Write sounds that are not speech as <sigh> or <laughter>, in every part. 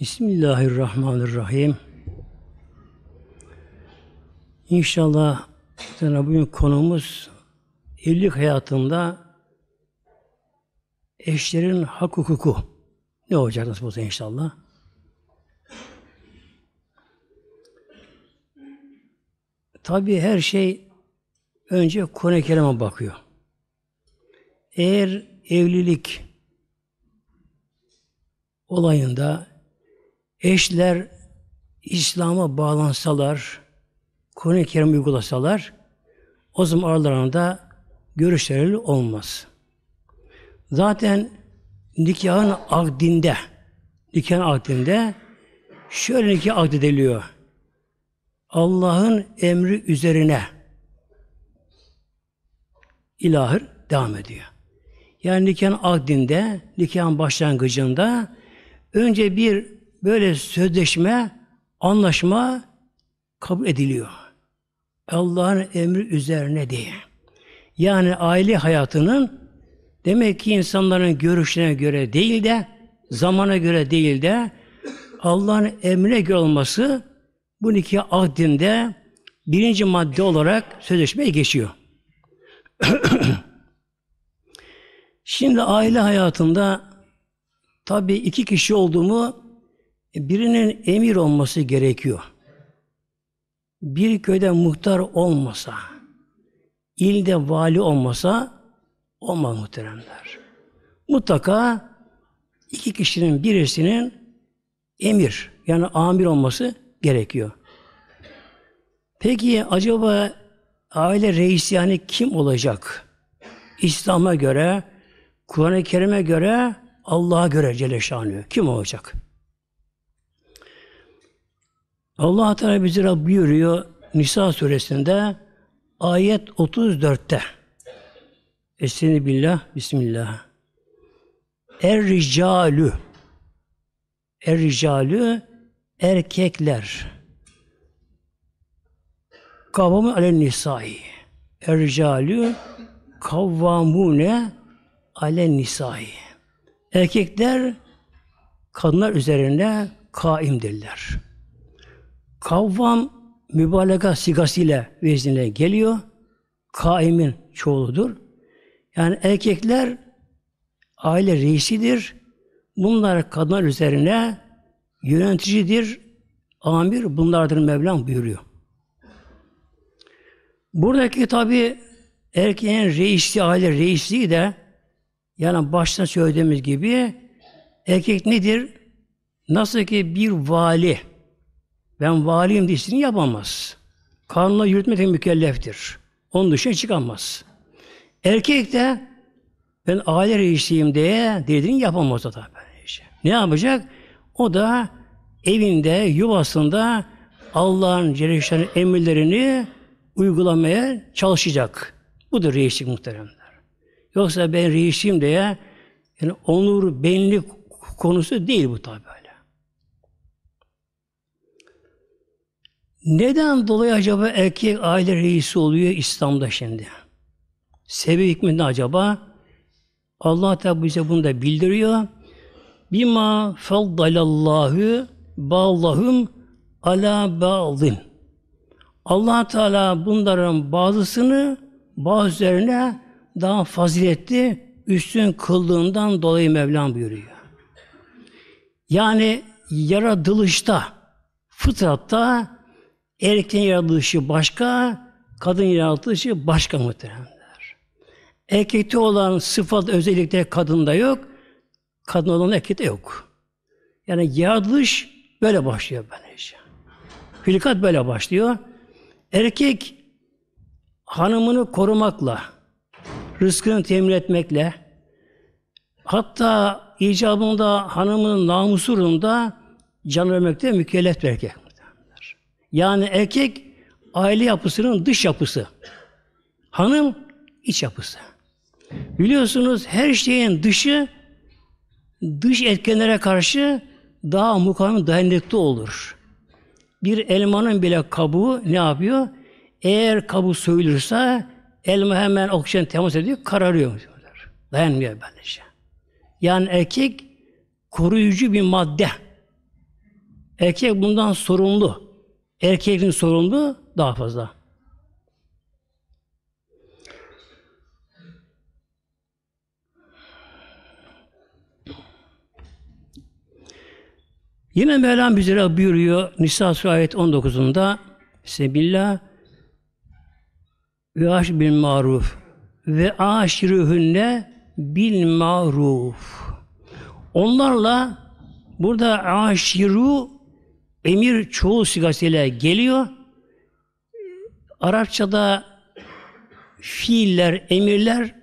Bismillahirrahmanirrahim. İnşallah sana bugün konumuz evlilik hayatında eşlerin hak hukuku. Ne olacak nasıl olsa inşallah. Tabi her şey önce Kur'an-ı bakıyor. Eğer evlilik olayında eşler İslam'a bağlansalar, Kur'an-ı Kerim uygulasalar, o zaman aralarında görüşleri olmaz. Zaten nikahın akdinde, nikahın akdinde şöyle nikah akdediliyor. Allah'ın emri üzerine ilahır devam ediyor. Yani nikahın akdinde, nikahın başlangıcında önce bir böyle sözleşme, anlaşma kabul ediliyor. Allah'ın emri üzerine diye. Yani aile hayatının demek ki insanların görüşüne göre değil de zamana göre değil de Allah'ın emrine göre olması bu nikah ahdinde birinci madde olarak sözleşmeye geçiyor. <clears throat> Şimdi aile hayatında tabii iki kişi olduğumu birinin emir olması gerekiyor. Bir köyde muhtar olmasa, ilde vali olmasa olmaz muhteremler. Mutlaka iki kişinin birisinin emir yani amir olması gerekiyor. Peki acaba aile reisi yani kim olacak? İslam'a göre, Kur'an-ı Kerim'e göre, Allah'a göre Celle Şanlı. Kim olacak? Allah Teala bizi Rabbi buyuruyor Nisa suresinde ayet 34'te. Estini billah, bismillah. Er ricalü. Er ricalü erkekler. Kavamı ale nisai. Er ricalü kavvamune alel nisai. Erkekler kadınlar üzerine kaimdirler. Kavvam mübalağa sigasıyla veznine geliyor. Kaimin çoğuludur. Yani erkekler aile reisidir. Bunlar kadınlar üzerine yöneticidir, amir bunlardır Mevlam buyuruyor. Buradaki tabi erkeğin reisliği, aile reisliği de yani başta söylediğimiz gibi erkek nedir? Nasıl ki bir vali, ben valiyim dişini yapamaz. Kanunla yürütmekle mükelleftir. Onun dışına çıkamaz. Erkek de ben aile reisiyim diye dediğini yapamaz o da. Ne yapacak? O da evinde, yuvasında Allah'ın Celleşan'ın emirlerini uygulamaya çalışacak. Budur reislik muhteremler. Yoksa ben reisiyim diye yani onur, benlik konusu değil bu tabi. Neden dolayı acaba erkek aile reisi oluyor İslam'da şimdi? Sebebi hikminde acaba? Allah Teala bize bunu da bildiriyor. Bima faddalallahu ba'llahum ala ba'din. Allah Teala bunların bazısını bazılarına daha faziletli üstün kıldığından dolayı Mevlam buyuruyor. Yani yaratılışta, fıtratta Erkeğin yaratılışı başka, kadın yaratılışı başka muhteremler. Erkekte olan sıfat özellikle kadında yok, kadın olan erkekte yok. Yani yaratılış böyle başlıyor böylece. Hülkat böyle başlıyor. Erkek hanımını korumakla, rızkını temin etmekle, hatta icabında hanımının namusurunda can vermekte mükellef erkek. Yani erkek aile yapısının dış yapısı. Hanım iç yapısı. Biliyorsunuz her şeyin dışı dış etkenlere karşı daha mukavim dayanıklı olur. Bir elmanın bile kabuğu ne yapıyor? Eğer kabuğu soyulursa elma hemen oksijen temas ediyor, kararıyor. Dayanmıyor böylece. Şey. Yani erkek koruyucu bir madde. Erkek bundan sorumlu. Erkeğin sorumluluğu daha fazla. Yine Mevlam bize buyuruyor Nisa Surayet 19'unda Sebillah ve aş bil maruf ve aşirühünne bil maruf. Onlarla burada aşiru Emir çoğul sigasıyla geliyor. Arapçada fiiller, emirler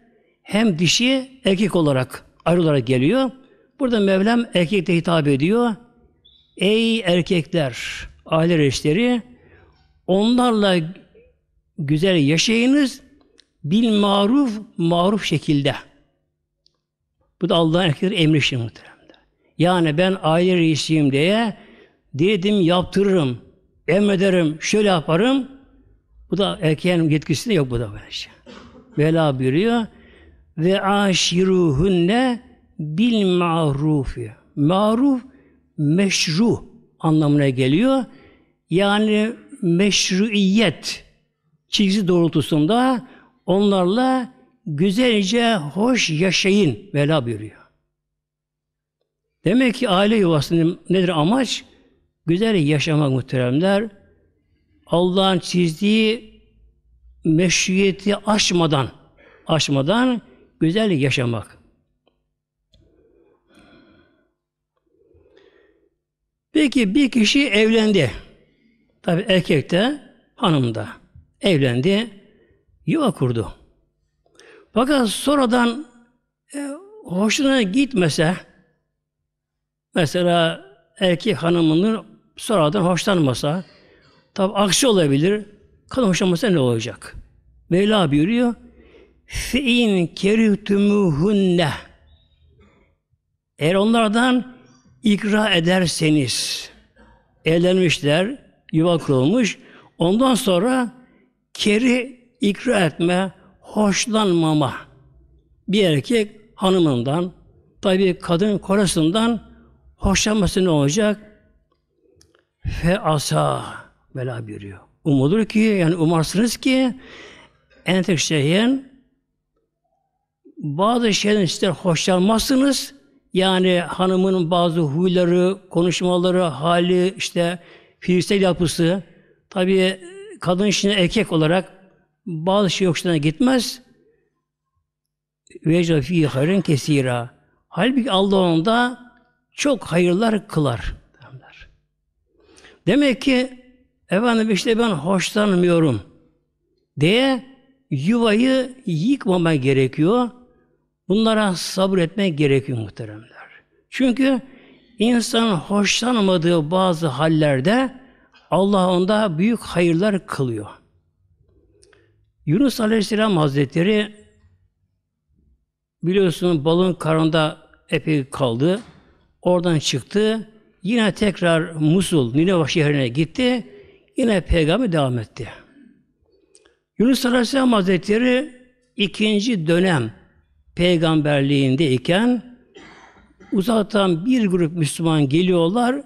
hem dişi erkek olarak ayrı olarak geliyor. Burada Mevlam erkekte hitap ediyor. Ey erkekler, aile reisleri, onlarla güzel yaşayınız bil maruf, maruf şekilde. Bu da Allah'ın erkekleri emri şimdi şey muhteremde. Yani ben aile reisiyim diye Dedim yaptırırım, emrederim, şöyle yaparım. Bu da erkeğin yetkisi de yok bu da böylece. Mevla buyuruyor. Ve aşiruhunne bil marufi. Maruf, meşru anlamına geliyor. Yani meşruiyet çizgisi doğrultusunda onlarla güzelce hoş yaşayın. bela buyuruyor. Demek ki aile yuvasının nedir amaç? Güzel yaşamak muhteremler, Allah'ın çizdiği meşruiyeti aşmadan, aşmadan güzel yaşamak. Peki bir kişi evlendi. Tabi erkek de hanım da. Evlendi, yuva kurdu. Fakat sonradan e, hoşuna gitmese, mesela erkek hanımının sonradan hoşlanmasa, tabi aksi olabilir, kadın hoşlanmasa ne olacak? Mevla buyuruyor, فَاِنْ كَرِهْتُمُهُنَّ Eğer onlardan ikra ederseniz, evlenmişler, yuva kurulmuş, ondan sonra keri ikra etme, hoşlanmama. Bir erkek hanımından, tabi kadın korasından hoşlanması ne olacak? fe asa bela buyuruyor. Umudur ki yani umarsınız ki en tek şeyin bazı şeyden işte hoşlanmazsınız. Yani hanımın bazı huyları, konuşmaları, hali, işte fiziksel yapısı. Tabii kadın içinde erkek olarak bazı şey hoşuna gitmez. Ve fî hayrın kesira. Halbuki Allah onda çok hayırlar kılar. Demek ki efendim işte ben hoşlanmıyorum diye yuvayı yıkmama gerekiyor. Bunlara sabır etmek gerekiyor muhteremler. Çünkü insan hoşlanmadığı bazı hallerde Allah onda büyük hayırlar kılıyor. Yunus Aleyhisselam Hazretleri biliyorsunuz balın karında epey kaldı. Oradan çıktı. Yine tekrar Musul, Nineva şehrine gitti. Yine peygamber devam etti. Yunus Aleyhisselam Hazretleri ikinci dönem peygamberliğindeyken uzaktan bir grup Müslüman geliyorlar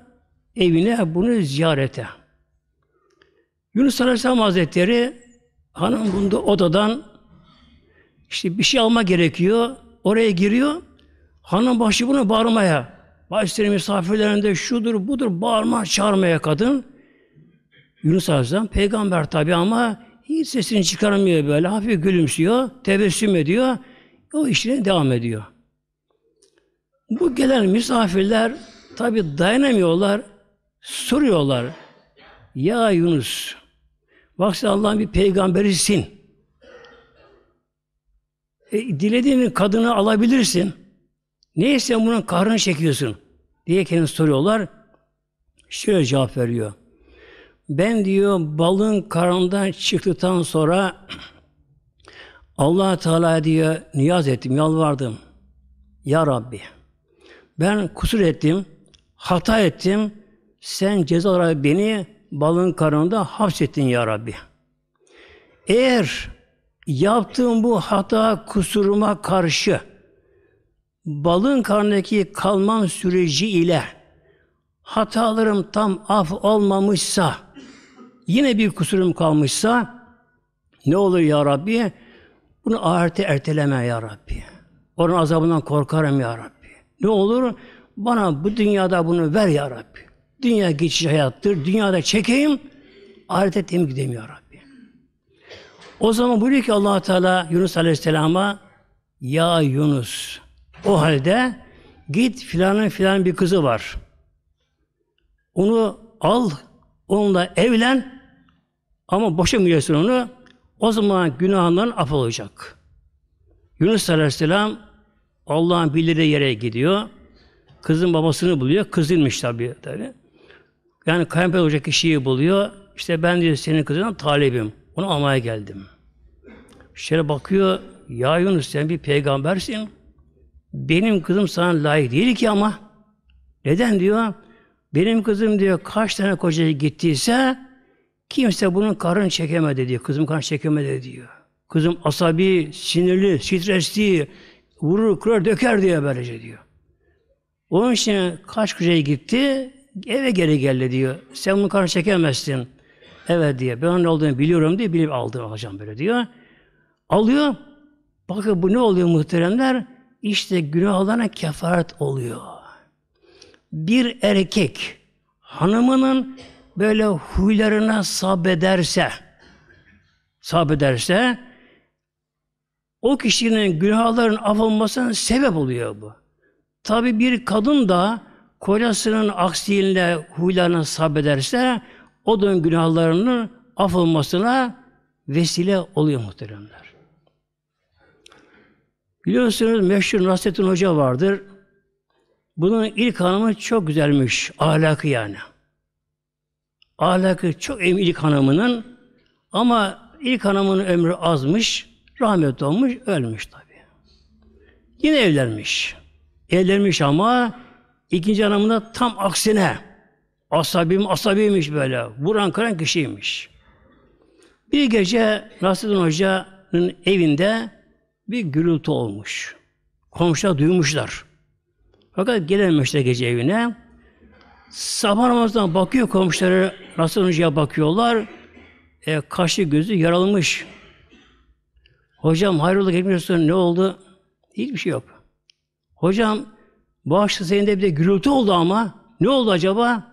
evine bunu ziyarete. Yunus Aleyhisselam Hazretleri hanım bunda odadan işte bir şey alma gerekiyor. Oraya giriyor. Hanım başı bunu bağırmaya. Bazıları misafirlerinde şudur budur bağırma çağırmaya kadın. Yunus Aleyhisselam peygamber tabi ama hiç sesini çıkarmıyor böyle. Hafif gülümsüyor, tebessüm ediyor. O işine devam ediyor. Bu gelen misafirler tabi dayanamıyorlar. Soruyorlar. Ya Yunus, bak sen Allah'ın bir peygamberisin. E, dilediğin kadını alabilirsin. Niye sen bunun kahrını çekiyorsun? Diye kendisi soruyorlar. Şöyle cevap veriyor. Ben diyor balın karnından çıktıktan sonra <clears throat> allah Teala diyor niyaz ettim, yalvardım. Ya Rabbi ben kusur ettim, hata ettim. Sen ceza olarak beni balın karnında hapsettin Ya Rabbi. Eğer yaptığım bu hata kusuruma karşı balığın karnındaki kalmam süreci ile hatalarım tam af olmamışsa, yine bir kusurum kalmışsa, ne olur ya Rabbi? Bunu ahirete erteleme ya Rabbi. Onun azabından korkarım ya Rabbi. Ne olur? Bana bu dünyada bunu ver ya Rabbi. Dünya geçici hayattır. Dünyada çekeyim. Ahirete temiz gideyim ya Rabbi. O zaman buyuruyor ki allah Teala Yunus Aleyhisselam'a Ya Yunus o halde git filanın filan bir kızı var. Onu al, onunla evlen ama boşamayacaksın onu. O zaman günahların af olacak. Yunus Aleyhisselam Allah'ın bildiği yere gidiyor. Kızın babasını buluyor. Kızılmış tabii tabi. Yani kayınpeder olacak kişiyi buluyor. İşte ben diyor senin kızından talibim. Onu almaya geldim. Şöyle bakıyor. Ya Yunus sen bir peygambersin benim kızım sana layık değil ki ama. Neden diyor? Benim kızım diyor kaç tane kocaya gittiyse kimse bunun karın çekemedi diyor. Kızım karın çekemedi diyor. Kızım asabi, sinirli, stresli, vurur, kırar, döker diyor böylece diyor. Onun için kaç kocaya gitti, eve geri geldi diyor. Sen bunun karını çekemezsin. Evet diye. Ben onun olduğunu biliyorum diye bilip aldı alacağım böyle diyor. Alıyor. Bakın bu ne oluyor muhteremler? işte günah olana kefaret oluyor. Bir erkek hanımının böyle huylarına sabrederse sabrederse o kişinin günahların affolmasına sebep oluyor bu. Tabi bir kadın da kocasının aksiliğine huylarına sabrederse o da günahlarının affolmasına vesile oluyor muhteremler. Biliyorsunuz meşhur Nasrettin Hoca vardır. Bunun ilk hanımı çok güzelmiş. Ahlakı yani. Ahlakı çok emin ilk hanımının ama ilk hanımının ömrü azmış. Rahmet olmuş, ölmüş tabi. Yine evlenmiş. Evlenmiş ama ikinci hanımına tam aksine asabim asabiymiş böyle. buran kıran kişiymiş. Bir gece Nasreddin Hoca'nın evinde bir gürültü olmuş. Komşular duymuşlar. Fakat gelememişler gece evine. Sabah namazdan bakıyor komşuları, rastlanıcıya bakıyorlar. E, kaşı gözü yaralmış. Hocam hayrola geçmiyorsun ne oldu? Hiçbir şey yok. Hocam bu akşam senin de bir de gürültü oldu ama ne oldu acaba?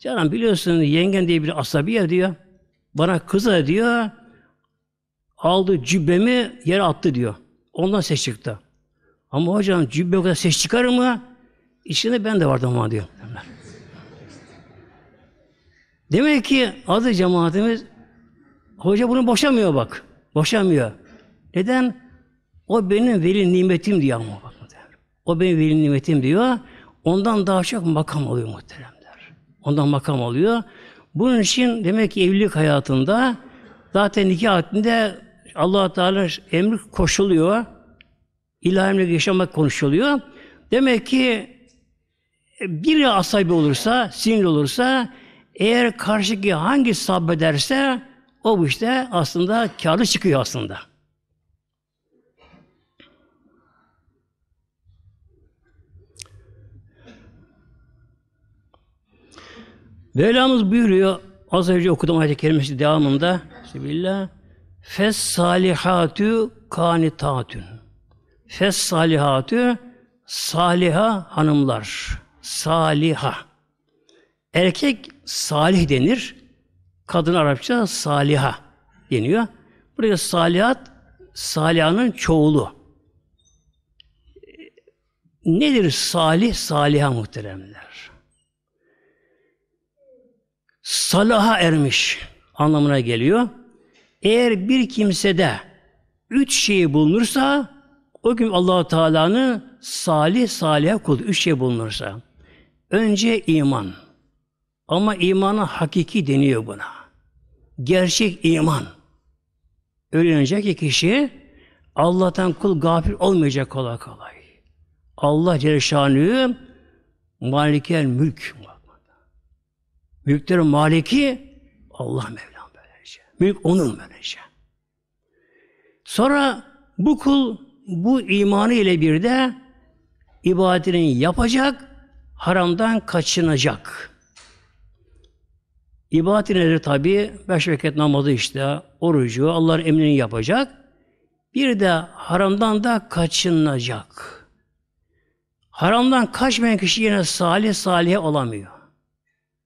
Canım biliyorsun yengen diye bir asabi ya diyor. Bana kıza diyor aldı cübbemi yere attı diyor. Ondan ses çıktı. Ama hocam cübbe o kadar ses çıkar mı? İçinde ben de vardım ama diyor. <laughs> Demek ki adı cemaatimiz hoca bunu boşamıyor bak. Boşamıyor. Neden? O benim veli nimetim diyor ama bak muhterem. O benim veli nimetim diyor. Ondan daha çok makam oluyor muhteremler. Ondan makam oluyor. Bunun için demek ki evlilik hayatında zaten nikah halinde allah Teala emri koşuluyor. İlahi emri yaşamak konuşuluyor. Demek ki e, biri asabi olursa, sinirli olursa, eğer karşıki hangi sabrederse o işte aslında karlı çıkıyor aslında. Mevlamız buyuruyor, az önce okudum ayet-i kerimesi devamında, Bismillah. Fes salihatü kanitatün. Fes salihatü saliha hanımlar. Saliha. Erkek salih denir. Kadın Arapça saliha deniyor. Buraya salihat salihanın çoğulu. Nedir salih, saliha muhteremler? Salaha ermiş anlamına geliyor. Eğer bir kimsede üç şey bulunursa o gün Allahu Teala'nın salih salih kul üç şey bulunursa. Önce iman. Ama imanı hakiki deniyor buna. Gerçek iman. Öğrenecek ki kişi Allah'tan kul gafil olmayacak kolay kolay. Allah Celle Şanlı'yı malikel mülk. Mülklerin maliki Allah Mevla. Büyük onun böylece. Sonra bu kul bu imanı ile bir de ibadetini yapacak, haramdan kaçınacak. İbadet nedir tabi? Beş vakit namazı işte, orucu, Allah'ın emrini yapacak. Bir de haramdan da kaçınacak. Haramdan kaçmayan kişi yine salih salih olamıyor.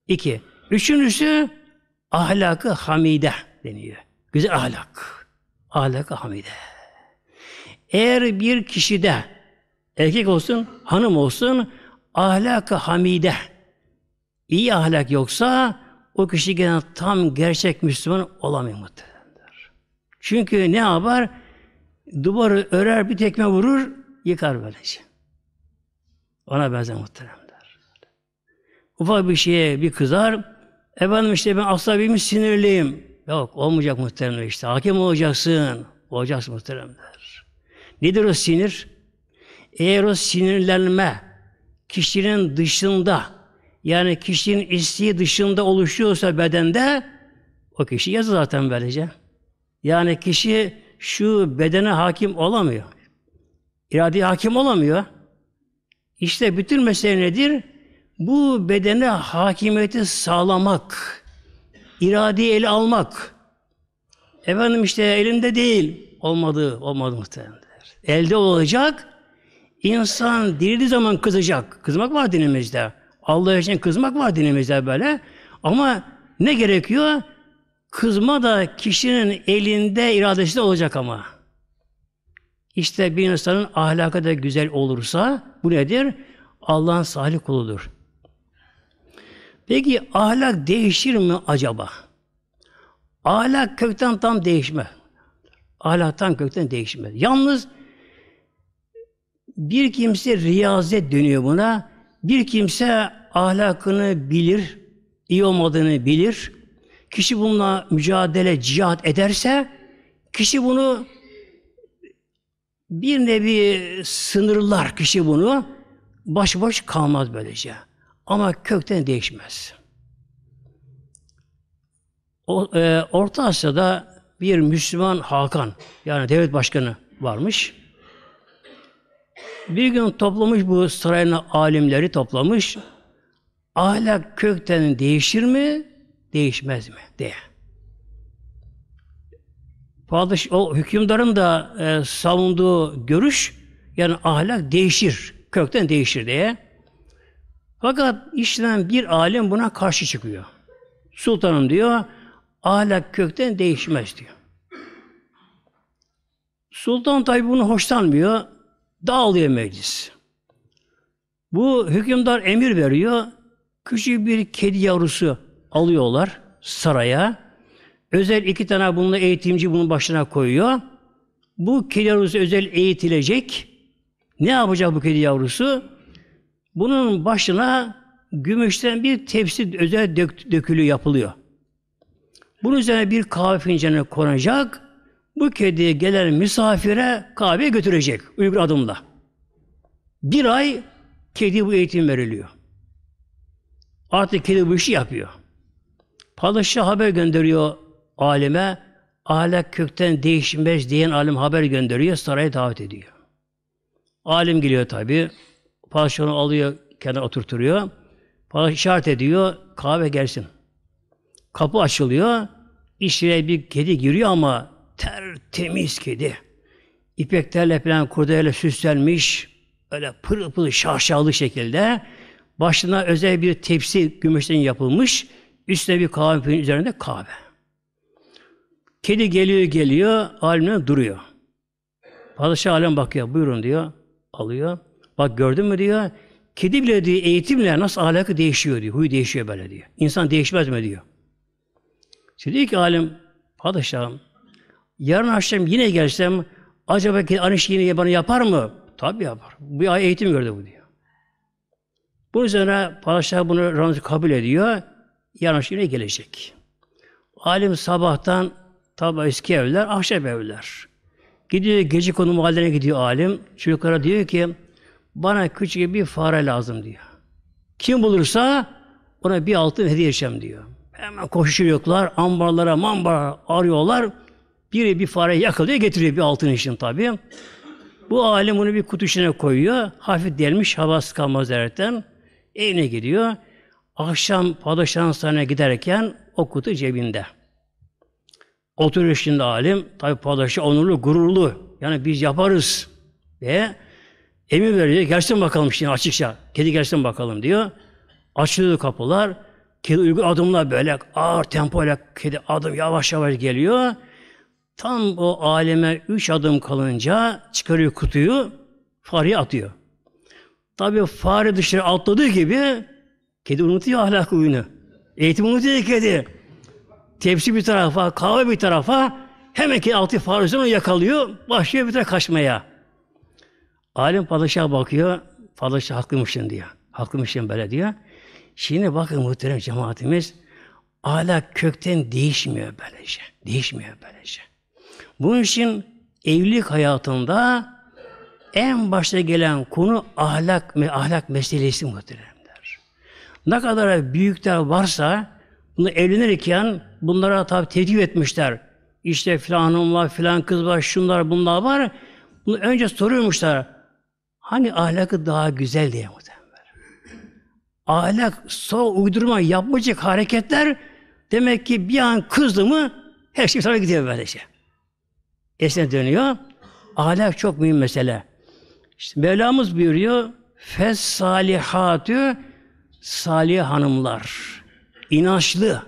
İki. Üçüncüsü ahlakı hamide deniyor. Güzel ahlak. Ahlak hamide. Eğer bir kişide erkek olsun, hanım olsun ahlak hamide iyi ahlak yoksa o kişi gene tam gerçek Müslüman olamıyor muhtemelendir. Çünkü ne yapar? Duvarı örer, bir tekme vurur, yıkar böylece. Ona benzer muhteremler. Ufak bir şeye bir kızar, efendim işte ben asabiyim, sinirliyim. Yok olmayacak muhteremler işte. Hakim olacaksın. Olacaksın muhteremler. Nedir o sinir? Eğer o sinirlenme kişinin dışında yani kişinin isteği dışında oluşuyorsa bedende o kişi yazı zaten böylece. Yani kişi şu bedene hakim olamıyor. İradeye hakim olamıyor. İşte bütün mesele nedir? Bu bedene hakimiyeti sağlamak. İradeyi ele almak. Efendim işte elinde değil. Olmadı, olmadı muhtemelen. Elde olacak. İnsan dirildiği zaman kızacak. Kızmak var dinimizde. Allah için kızmak var dinimizde böyle. Ama ne gerekiyor? Kızma da kişinin elinde, iradesinde olacak ama. İşte bir insanın ahlakı da güzel olursa bu nedir? Allah'ın salih kuludur. Peki ahlak değişir mi acaba? Ahlak kökten tam değişmez. Ahlak kökten değişmez. Yalnız bir kimse riyazet dönüyor buna. Bir kimse ahlakını bilir, iyi olmadığını bilir. Kişi bununla mücadele, cihat ederse, kişi bunu bir nevi sınırlar kişi bunu. Baş baş kalmaz böylece. Ama kökten değişmez. O, e, Orta Asya'da bir Müslüman Hakan, yani devlet başkanı varmış. Bir gün toplamış bu sarayına alimleri toplamış. Ahlak kökten değişir mi, değişmez mi diye. Padış, o hükümdarın da e, savunduğu görüş, yani ahlak değişir, kökten değişir diye. Fakat işlenen bir alim buna karşı çıkıyor. Sultanım diyor, ahlak kökten değişmez diyor. Sultan tabi bunu hoşlanmıyor. Dağılıyor meclis. Bu hükümdar emir veriyor. Küçük bir kedi yavrusu alıyorlar saraya. Özel iki tane bununla eğitimci bunun başına koyuyor. Bu kedi yavrusu özel eğitilecek. Ne yapacak bu kedi yavrusu? Bunun başına gümüşten bir tepsi özel dök, dökülü yapılıyor. Bunun üzerine bir kahve fincanı konacak. Bu kediye gelen misafire kahve götürecek uygun adımla. Bir ay kedi bu eğitim veriliyor. Artık kedi bu işi yapıyor. Padişah haber gönderiyor alime. Ahlak kökten değişmez diyen alim haber gönderiyor. Saraya davet ediyor. Alim geliyor tabi. Padişahını alıyor, kenara oturturuyor. Padişah işaret ediyor, kahve gelsin. Kapı açılıyor, içine bir kedi giriyor ama tertemiz kedi. İpeklerle falan kurdayla süslenmiş, öyle pırıl pırıl şahşalı şekilde. Başına özel bir tepsi gümüşten yapılmış, üstüne bir kahve üzerinde kahve. Kedi geliyor geliyor, alimler duruyor. Padişah alem bakıyor, buyurun diyor, alıyor. Bak gördün mü diyor. Kedi bile diyor eğitimle nasıl ahlakı değişiyor diyor. Huy değişiyor böyle diyor. İnsan değişmez mi diyor. Şimdi diyor ki alim padişahım yarın akşam yine gelsem acaba ki anış yine bana yapar mı? Tabii yapar. Bu ay eğitim gördü bu diyor. Bunun üzerine padişah bunu razı kabul ediyor. Yarın akşam yine gelecek. Alim sabahtan tabi eski evler, ahşap evler. Gidiyor gece konu mahalline gidiyor alim. Çocuklara diyor ki bana küçük bir fare lazım diyor. Kim bulursa ona bir altın hediye edeceğim diyor. Hemen koşuyorlar, ambarlara, mambara arıyorlar. Biri bir fare yakalıyor, getiriyor bir altın için tabii. Bu alim onu bir kutu içine koyuyor. Hafif delmiş, havası kalmaz derken evine gidiyor. Akşam padişahın sarayına giderken o kutu cebinde. Oturuyor şimdi alim. Tabi padişah onurlu, gururlu. Yani biz yaparız. Ve Emir veriyor. Gelsin bakalım şimdi açıkça. Kedi gelsin bakalım diyor. Açılıyor kapılar. Kedi uygun adımla böyle ağır tempoyla kedi adım yavaş yavaş geliyor. Tam o aleme üç adım kalınca çıkarıyor kutuyu. Fareye atıyor. Tabii fare dışarı atladığı gibi kedi unutuyor ahlak huyunu. Eğitim unutuyor kedi. Tepsi bir tarafa, kahve bir tarafa hemen kedi altı fare yakalıyor. Başlıyor bir tarafa kaçmaya. Alim padişah bakıyor, padişah haklıymışsın diyor. Haklıymışsın böyle diyor. Şimdi bakın muhterem cemaatimiz hala kökten değişmiyor böylece. Şey, değişmiyor böylece. Şey. Bunun için evlilik hayatında en başta gelen konu ahlak ve ahlak meselesi muhteremler. Ne kadar büyükler varsa bunu evlenirken bunlara tabi teklif etmişler. İşte filan hanım var, filan kız var, şunlar bunlar var. Bunu önce soruyormuşlar. Hani ahlakı daha güzel diye muhtemelen. Ahlak, so uydurma, yapmacık hareketler demek ki bir an kızdı mı her şey sana gidiyor böylece. Şey. Esne dönüyor. Ahlak çok mühim mesele. İşte Mevlamız buyuruyor. Fes salihatü salih hanımlar. inançlı,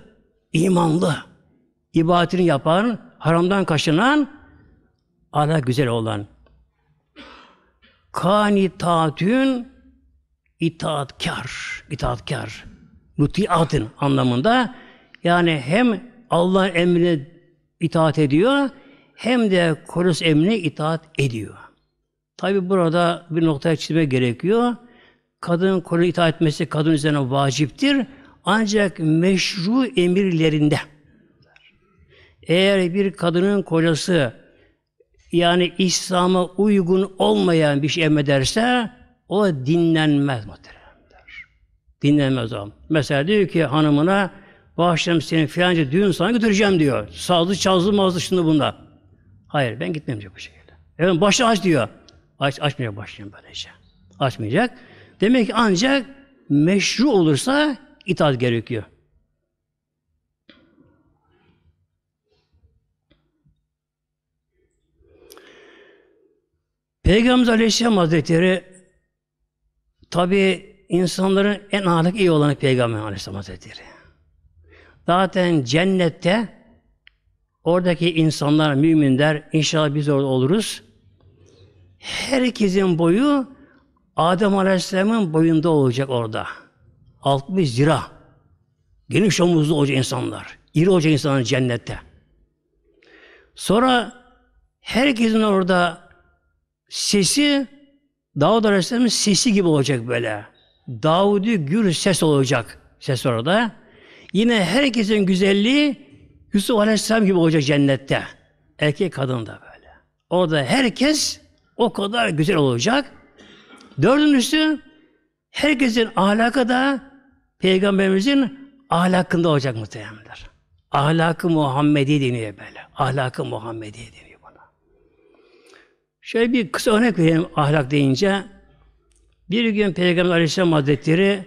imanlı, ibadetini yapan, haramdan kaçınan, ahlak güzel olan. Kanitatün itaatkar, itaatkar, mutiatın anlamında yani hem Allah emrine itaat ediyor hem de korus emrine itaat ediyor. Tabi burada bir noktaya çizme gerekiyor. Kadının koruna itaat etmesi kadın üzerine vaciptir. Ancak meşru emirlerinde. Eğer bir kadının kocası yani İslam'a uygun olmayan bir şey emrederse o dinlenmez muhteremler. Dinlenmez o. Mesela diyor ki hanımına bağışlarım senin filanca düğün sana götüreceğim diyor. Sazlı çazlı mazlı şunu bunda. Hayır ben gitmem diyor bu şekilde. Evet başı aç diyor. Aç, açmayacak başlayacağım ben böylece. Açmayacak. Demek ki ancak meşru olursa itaat gerekiyor. Peygamberimiz Aleyhisselam Hazretleri tabi insanların en ahlak iyi olanı Peygamber Aleyhisselam Hazretleri. Zaten cennette oradaki insanlar, müminler inşallah biz orada oluruz. Herkesin boyu Adem Aleyhisselam'ın boyunda olacak orada. 60 zira. Geniş omuzlu olacak insanlar. İri olacak insanlar cennette. Sonra herkesin orada sesi Davud Aleyhisselam'ın sesi gibi olacak böyle. Davudu gür ses olacak ses orada. Yine herkesin güzelliği Yusuf Aleyhisselam gibi olacak cennette. Erkek kadın da böyle. Orada herkes o kadar güzel olacak. Dördüncüsü herkesin ahlakı da Peygamberimizin ahlakında olacak muhtemelenler. Ahlakı Muhammedi deniyor böyle. Ahlakı Muhammedi deniyor. Şöyle bir kısa örnek vereyim ahlak deyince. Bir gün Peygamber Aleyhisselam Hazretleri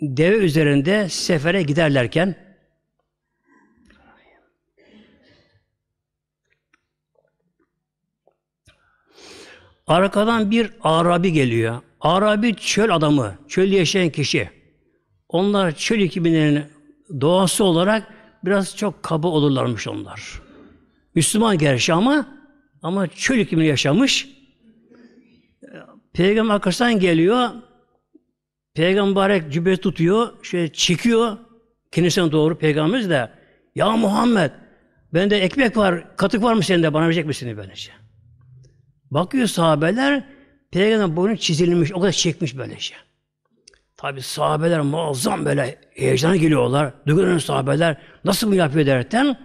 deve üzerinde sefere giderlerken arkadan bir Arabi geliyor. Arabi çöl adamı, çöl yaşayan kişi. Onlar çöl ikliminin doğası olarak biraz çok kaba olurlarmış onlar. Müslüman gerçi ama ama çöl iklimini yaşamış. Peygamber arkasından geliyor. Peygamberek cübbe tutuyor. Şöyle çekiyor. Kendisine doğru peygamberimiz de ya Muhammed bende ekmek var, katık var mı sende? Bana verecek misin böylece? Bakıyor sahabeler peygamber boynu çizilmiş. O kadar çekmiş böylece. Tabi sahabeler muazzam böyle heyecana geliyorlar. Duygulanıyor sahabeler. Nasıl bunu yapıyor derken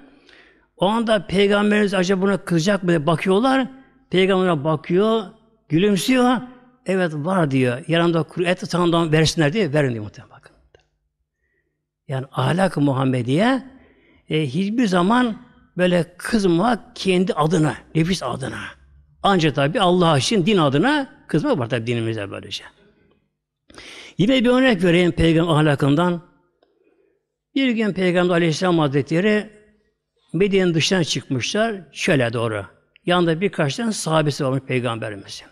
o anda peygamberimiz acaba buna kızacak mı diye bakıyorlar. Peygamber'e bakıyor, gülümsüyor. Evet var diyor. Yanımda kuru et tanımdan versinler diye verin diyor muhtemelen bakın. Yani ahlak Muhammediye e, hiçbir zaman böyle kızma kendi adına, nefis adına. Ancak tabi Allah için din adına kızma var tabi dinimize böylece. Yine bir örnek vereyim peygamber ahlakından. Bir gün Peygamber Aleyhisselam Hazretleri Medine'nin dışına çıkmışlar şöyle doğru. Yanında birkaç tane sahabesi varmış peygamberimizin.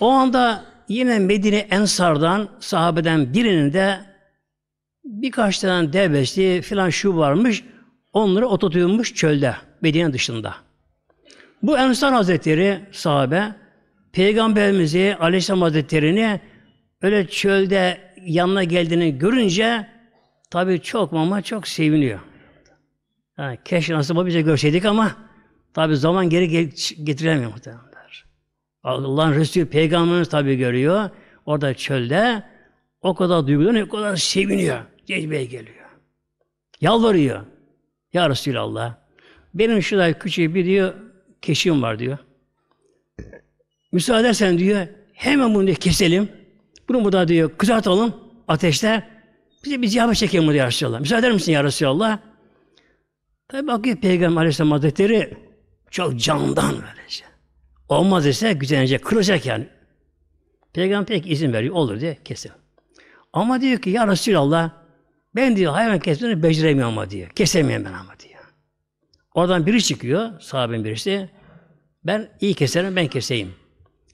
O anda yine Medine Ensar'dan sahabeden birinin de birkaç tane devbesti filan şu varmış. Onları oturtuyormuş çölde, Medine dışında. Bu Ensar Hazretleri sahabe Peygamberimizi Aleyhisselam Hazretleri'ni öyle çölde yanına geldiğini görünce tabii çok ama çok seviniyor. Yani keşke nasıl bize görseydik ama tabi zaman geri getiremiyor muhtemelenler. Allah'ın Resulü peygamberimiz tabi görüyor. Orada çölde o kadar duygulanıyor, o kadar seviniyor. Cezbeye geliyor. Yalvarıyor. Ya Resulallah benim şurada küçük bir diyor keşim var diyor. Müsaade edersen diyor hemen bunu diyor, keselim. Bunu burada diyor kızartalım ateşte. Bize bir ziyafet çekelim diyor Resulallah. Müsaade eder misin ya Resulallah? Tabi bakıyor Peygamber Aleyhisselam Hazretleri çok candan böylece. Şey. Olmaz ise güzelce kırılacak yani. Peygamber pek izin veriyor. Olur diye kesin. Ama diyor ki ya Resulallah ben diyor hayvan kesmeni beceremiyorum ama diyor. Kesemiyorum ben ama diyor. Oradan biri çıkıyor, sahabenin birisi. Ben iyi keserim, ben keseyim.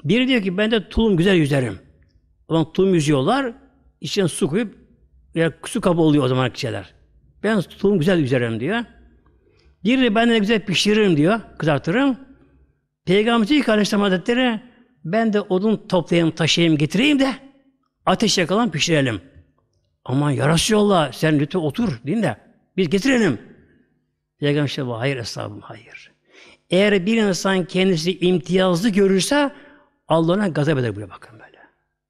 Biri diyor ki ben de tulum güzel yüzerim. O zaman tulum yüzüyorlar, içine su koyup ya su kabı oluyor o zaman şeyler. Ben tulum güzel yüzerim diyor. Diğeri ben de güzel pişiririm diyor, kızartırım. Peygamber ilk Aleyhisselam Hazretleri ben de odun toplayayım, taşıyayım, getireyim de ateş yakalan pişirelim. Aman ya Resulallah sen lütfen otur deyin de biz getirelim. Peygamber işte hayır estağfurullah hayır. Eğer bir insan kendisi imtiyazlı görürse Allah'ına gazap eder buraya bakın böyle.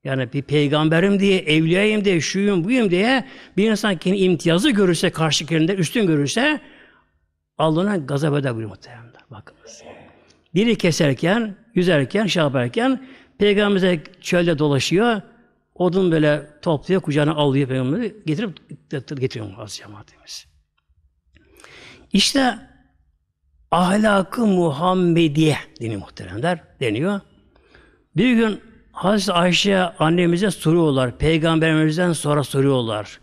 Yani bir peygamberim diye, evliyayım diye, şuyum buyum diye bir insan kendi imtiyazı görürse, karşı kendinde üstün görürse Allah'ına gazap eder buyuruyor muhtemelen. Bakınız. Biri keserken, yüzerken, şey yaparken Peygamberimize çölde dolaşıyor. Odun böyle topluyor, kucağına alıyor Peygamber'i getirip getiriyor az cemaatimiz. İşte ahlakı Muhammediye dini muhteremler deniyor. Bir gün Hazreti Ayşe annemize soruyorlar. Peygamberimizden sonra soruyorlar.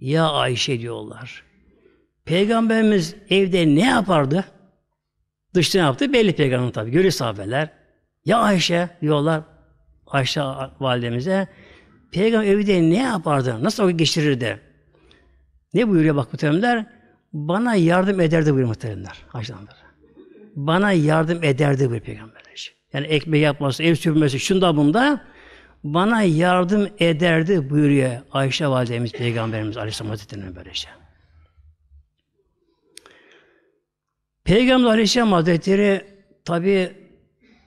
Ya Ayşe diyorlar. Peygamberimiz evde ne yapardı? Dışta ne yaptı? Belli peygamber tabi. Görüyor sahabeler. Ya Ayşe diyorlar Ayşe validemize Peygamber evde ne yapardı? Nasıl vakit geçirirdi? Ne buyuruyor bak muhteremler? Bana yardım ederdi buyuruyor muhteremler. Ayşe Bana yardım ederdi buyuruyor peygamber. Yani ekmeği yapması, ev süpürmesi, şunda bunda bana yardım ederdi buyuruyor Ayşe validemiz Peygamberimiz Aleyhisselam Hazretleri'nin böylece. Peygamber Aleyhisselam Hazretleri tabi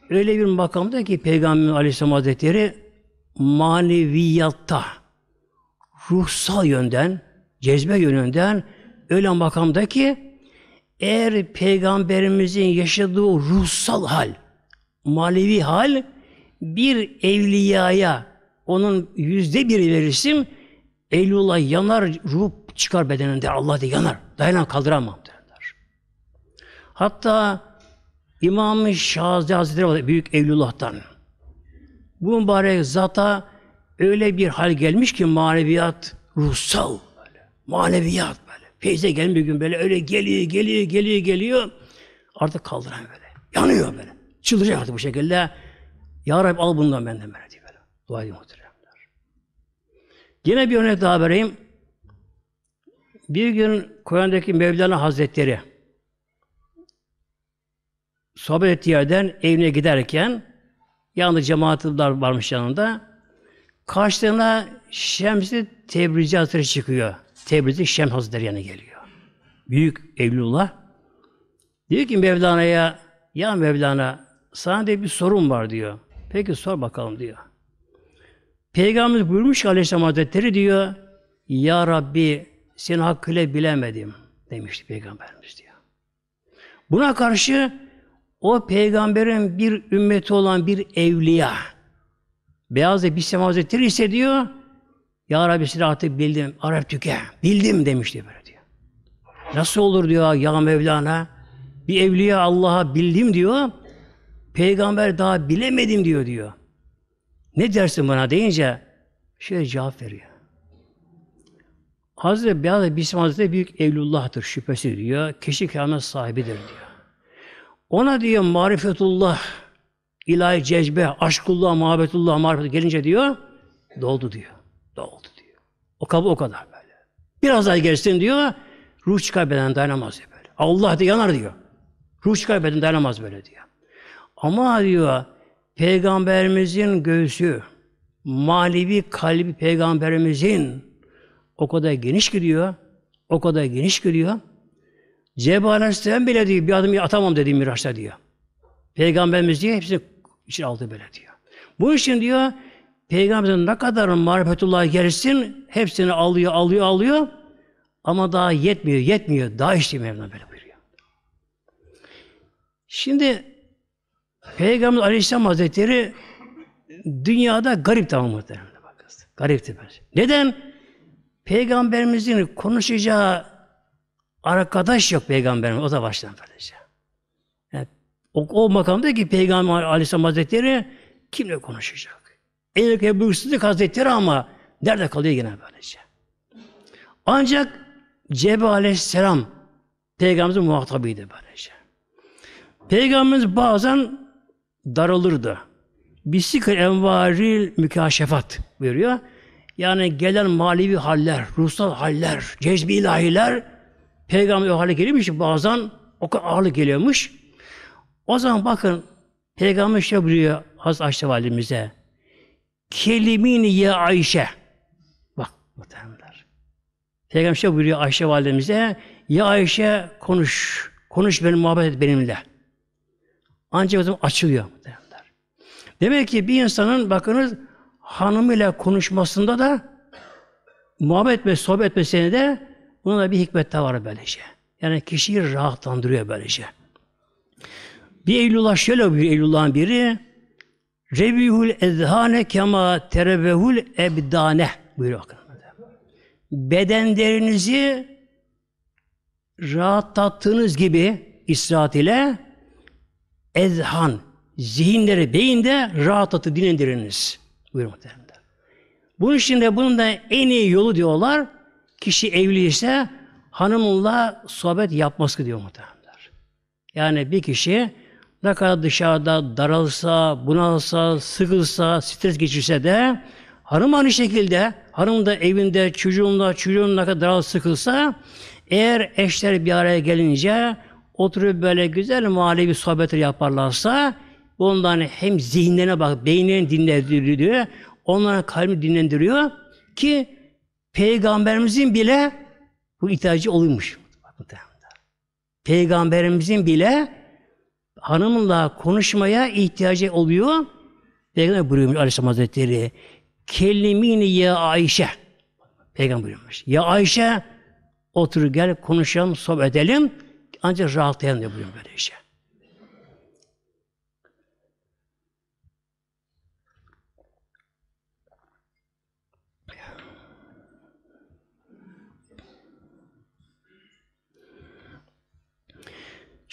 öyle bir makamda ki Peygamber Aleyhisselam Hazretleri maneviyatta ruhsal yönden, cezbe yönünden öyle makamda ki eğer peygamberimizin yaşadığı ruhsal hal, manevi hal bir evliyaya onun yüzde biri verirsin Eylül'e yanar, ruh çıkar bedeninde Allah diye yanar. Dayanan kaldıramam. Hatta İmam-ı Şazli Hazretleri var, büyük Evlullah'tan. Bu mübarek zata öyle bir hal gelmiş ki maneviyat ruhsal böyle. Maneviyat böyle. Feyze gelmiyor bir gün böyle öyle geliyor, geliyor, geliyor, geliyor. Artık kaldıran böyle. Yanıyor böyle. Çıldıracak artık bu şekilde. Ya Rabbi al bundan benden böyle diye böyle. Dua edeyim muhteremler. Yine bir örnek daha vereyim. Bir gün Koyan'daki Mevlana Hazretleri sohbet ettiği yerden evine giderken yanında cemaatler varmış yanında. Karşılığına Şemsi Tebrizi Hazretleri çıkıyor. Tebrizi Şem Hazretleri yanına geliyor. Büyük Evlullah. Diyor ki Mevlana'ya, ya Mevlana sana de bir sorun var diyor. Peki sor bakalım diyor. Peygamber buyurmuş ki Aleyhisselam Hazretleri diyor, Ya Rabbi seni hakkıyla bilemedim demişti Peygamberimiz diyor. Buna karşı o peygamberin bir ümmeti olan bir evliya. Beyazı Bisem Hazretleri ise diyor, Ya Rabbi silahı bildim, Arap tüke, bildim demişti böyle diyor. Nasıl olur diyor ya Mevlana, bir evliya Allah'a bildim diyor, peygamber daha bilemedim diyor diyor. Ne dersin bana deyince şöyle cevap veriyor. Hazreti Beyazı Bism Hazretleri büyük evlullah'tır şüphesi diyor. Kişi kıyamet sahibidir diyor. Ona diyor marifetullah, ilahi cezbe, aşkullah, muhabbetullah, marifet gelince diyor, doldu diyor. Doldu diyor. O kabı o kadar böyle. Biraz daha gelsin diyor, ruh çıkar beden dayanamaz diyor böyle. Allah diye yanar diyor. Ruh çıkar beden dayanamaz böyle diyor. Ama diyor, Peygamberimizin göğsü, malibi kalbi Peygamberimizin o kadar geniş gidiyor, o kadar geniş gidiyor. Cebrail Aleyhisselam bile diyor bir adım atamam dedi Miraç'ta diyor. Peygamberimiz diyor hepsini içine aldı böyle diyor. Bu için diyor Peygamberimizin ne kadar marifetullah gelsin hepsini alıyor alıyor alıyor ama daha yetmiyor yetmiyor daha işte Mevlam böyle buyuruyor. Şimdi Peygamber Aleyhisselam Hazretleri dünyada garip tamam muhtemelen bakınız. Garipti bence. Neden? Peygamberimizin konuşacağı Arkadaş yok peygamberin o da baştan böylece. Yani o, o makamda ki Peygamber Aleyhisselam Hazretleri kimle konuşacak? Eylül Ebu Sıddık Hazretleri ama nerede kalıyor yine böylece? Ancak Cebi Aleyhisselam Peygamberimizin muhatabıydı böylece. Peygamberimiz bazen daralırdı. Bisikl envaril mükaşefat veriyor, Yani gelen bir haller, ruhsal haller, cezbi ilahiler Peygamber o hale geliyormuş bazen o kadar ağırlı geliyormuş. O zaman bakın Peygamber şöyle buyuruyor Hazreti Ayşe validemize. Kelimini ya Ayşe. Bak muhtemelenler. Peygamber şöyle buyuruyor Ayşe validemize. Ya Ayşe konuş. Konuş benim muhabbet et benimle. Ancak o zaman açılıyor muhtemelenler. Demek ki bir insanın bakınız hanımıyla konuşmasında da muhabbet ve sohbet etmesine de Buna da bir hikmet de var böylece. Şey. Yani kişiyi rahatlandırıyor böylece. Şey. Bir Eylullah şöyle bir Eylullah'ın biri Rebihul ezhane kema terebehul ebdane buyuruyor. Bedenlerinizi rahatlattığınız gibi istirahat ile ezhan, zihinleri, beyinde rahatlatı dinlendiriniz. Buyuruyor muhtemelen. Bunun için de bunun da en iyi yolu diyorlar Kişi evliyse hanımla sohbet yapması diyor muhtemelenler. Yani bir kişi ne kadar dışarıda daralsa, bunalsa, sıkılsa, stres geçirse de hanım aynı şekilde, hanım da evinde, çocuğunda çocuğun ne kadar daral sıkılsa eğer eşler bir araya gelince oturup böyle güzel manevi sohbetler yaparlarsa bundan hem zihnine bak, beynini dinlendiriyor, onların kalbi dinlendiriyor ki Peygamberimizin bile bu ihtiyacı oluyormuş. Peygamberimizin bile hanımla konuşmaya ihtiyacı oluyor. Peygamber buyuruyor Aleyhisselam Hazretleri. Kellimini ya Ayşe. Peygamber buyurmuş. Ya Ayşe otur gel konuşalım, sohbet edelim. Ancak rahatlayalım diye buyuruyor böyle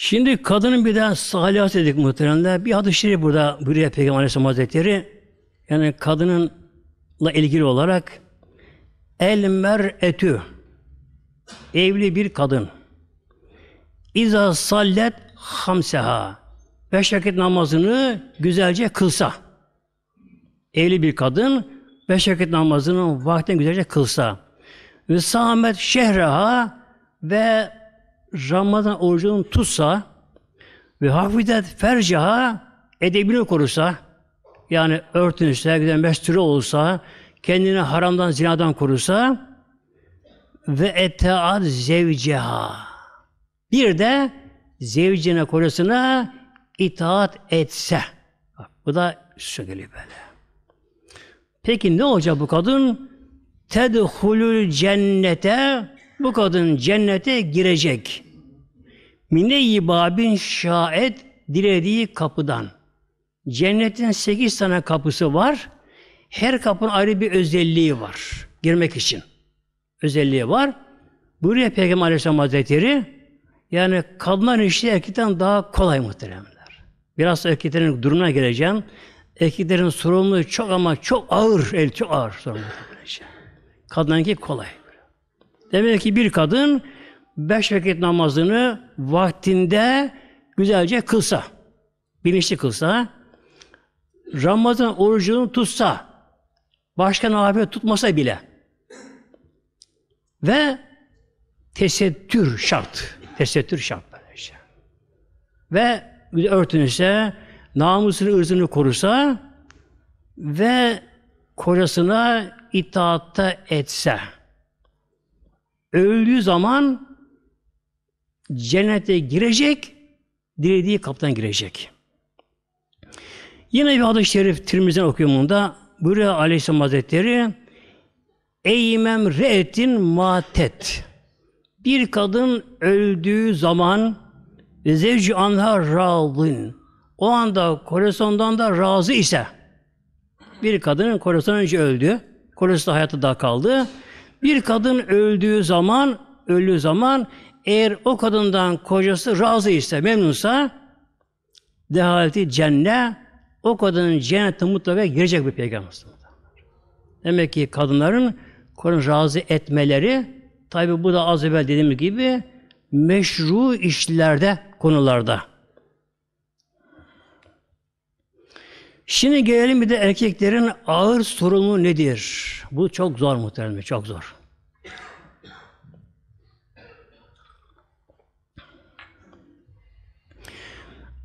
Şimdi kadının bir de salihası dedik muhteremler. Bir hadis şerif burada buyuruyor Peygamber Aleyhisselam Hazretleri. Yani kadınınla ilgili olarak el etü evli bir kadın İza sallet hamseha beş vakit namazını güzelce kılsa evli bir kadın beş vakit namazının vaktin güzelce kılsa ve samet şehreha ve Ramazan orucunu tutsa ve hafifet fercaha edebini korusa yani örtünse, giden mestüre olsa, kendini haramdan, zinadan korusa ve etteat zevceha. Bir de zevcine, korusuna itaat etse. Bak, bu da şu geliyor böyle. Peki ne olacak bu kadın? Tedhulül cennete bu kadın cennete girecek. Mine-i babin şayet dilediği kapıdan. Cennetin sekiz tane kapısı var. Her kapının ayrı bir özelliği var. Girmek için. Özelliği var. Buraya Peygamber Aleyhisselam Hazretleri yani kadınlar işi erkekten daha kolay muhteremler. Biraz erkeklerin durumuna geleceğim. Erkeklerin sorumluluğu çok ama çok ağır, el çok ağır sorumluluğu. Kadınlarınki kolay. Demek ki bir kadın beş vakit namazını vaktinde güzelce kılsa, bilinçli kılsa, Ramazan orucunu tutsa, başka nafile tutmasa bile ve tesettür şart. Tesettür şart böylece. Ve örtünse namusunu, ırzını korusa ve kocasına itaatta etse. Öldüğü zaman cennete girecek, dilediği kaptan girecek. Yine bir hadis-i şerif Tirmiz'den okuyorum bunda. Buyuruyor Aleyhisselam Hazretleri, Ey reetin matet. Bir kadın öldüğü zaman zevci anha radın. O anda koresondan da razı ise bir kadının kolesyonu önce öldü. Kolesyonu hayatta daha kaldı. Bir kadın öldüğü zaman, ölü zaman eğer o kadından kocası razı ise, memnunsa dehaleti cennet o kadının cennete mutlaka girecek bir peygamber. Demek ki kadınların Kur'an razı etmeleri tabi bu da az evvel dediğimiz gibi meşru işlerde konularda. Şimdi gelelim bir de erkeklerin ağır sorunu nedir? Bu çok zor muhtemelen, çok zor.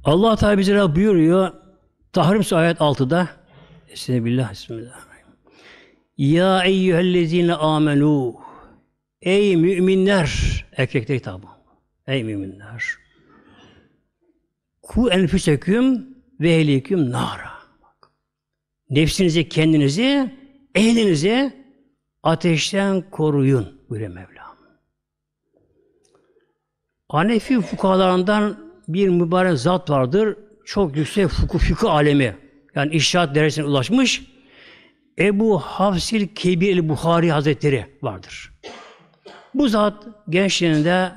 Allah Teala bize buyuruyor Tahrim Suresi ayet 6'da Bismillah, Bismillah. Ya eyyühellezine amenu Ey müminler erkekler hitabı. Ey müminler. Ku enfüseküm ve ehliküm nara. Nefsinizi, kendinizi, ehlinizi ateşten koruyun buyuruyor Mevlam. Hanefi fukalarından bir mübarek zat vardır. Çok yüksek fuku fuku alemi. Yani işaret derecesine ulaşmış. Ebu Hafsil Kebir el Buhari Hazretleri vardır. Bu zat gençliğinde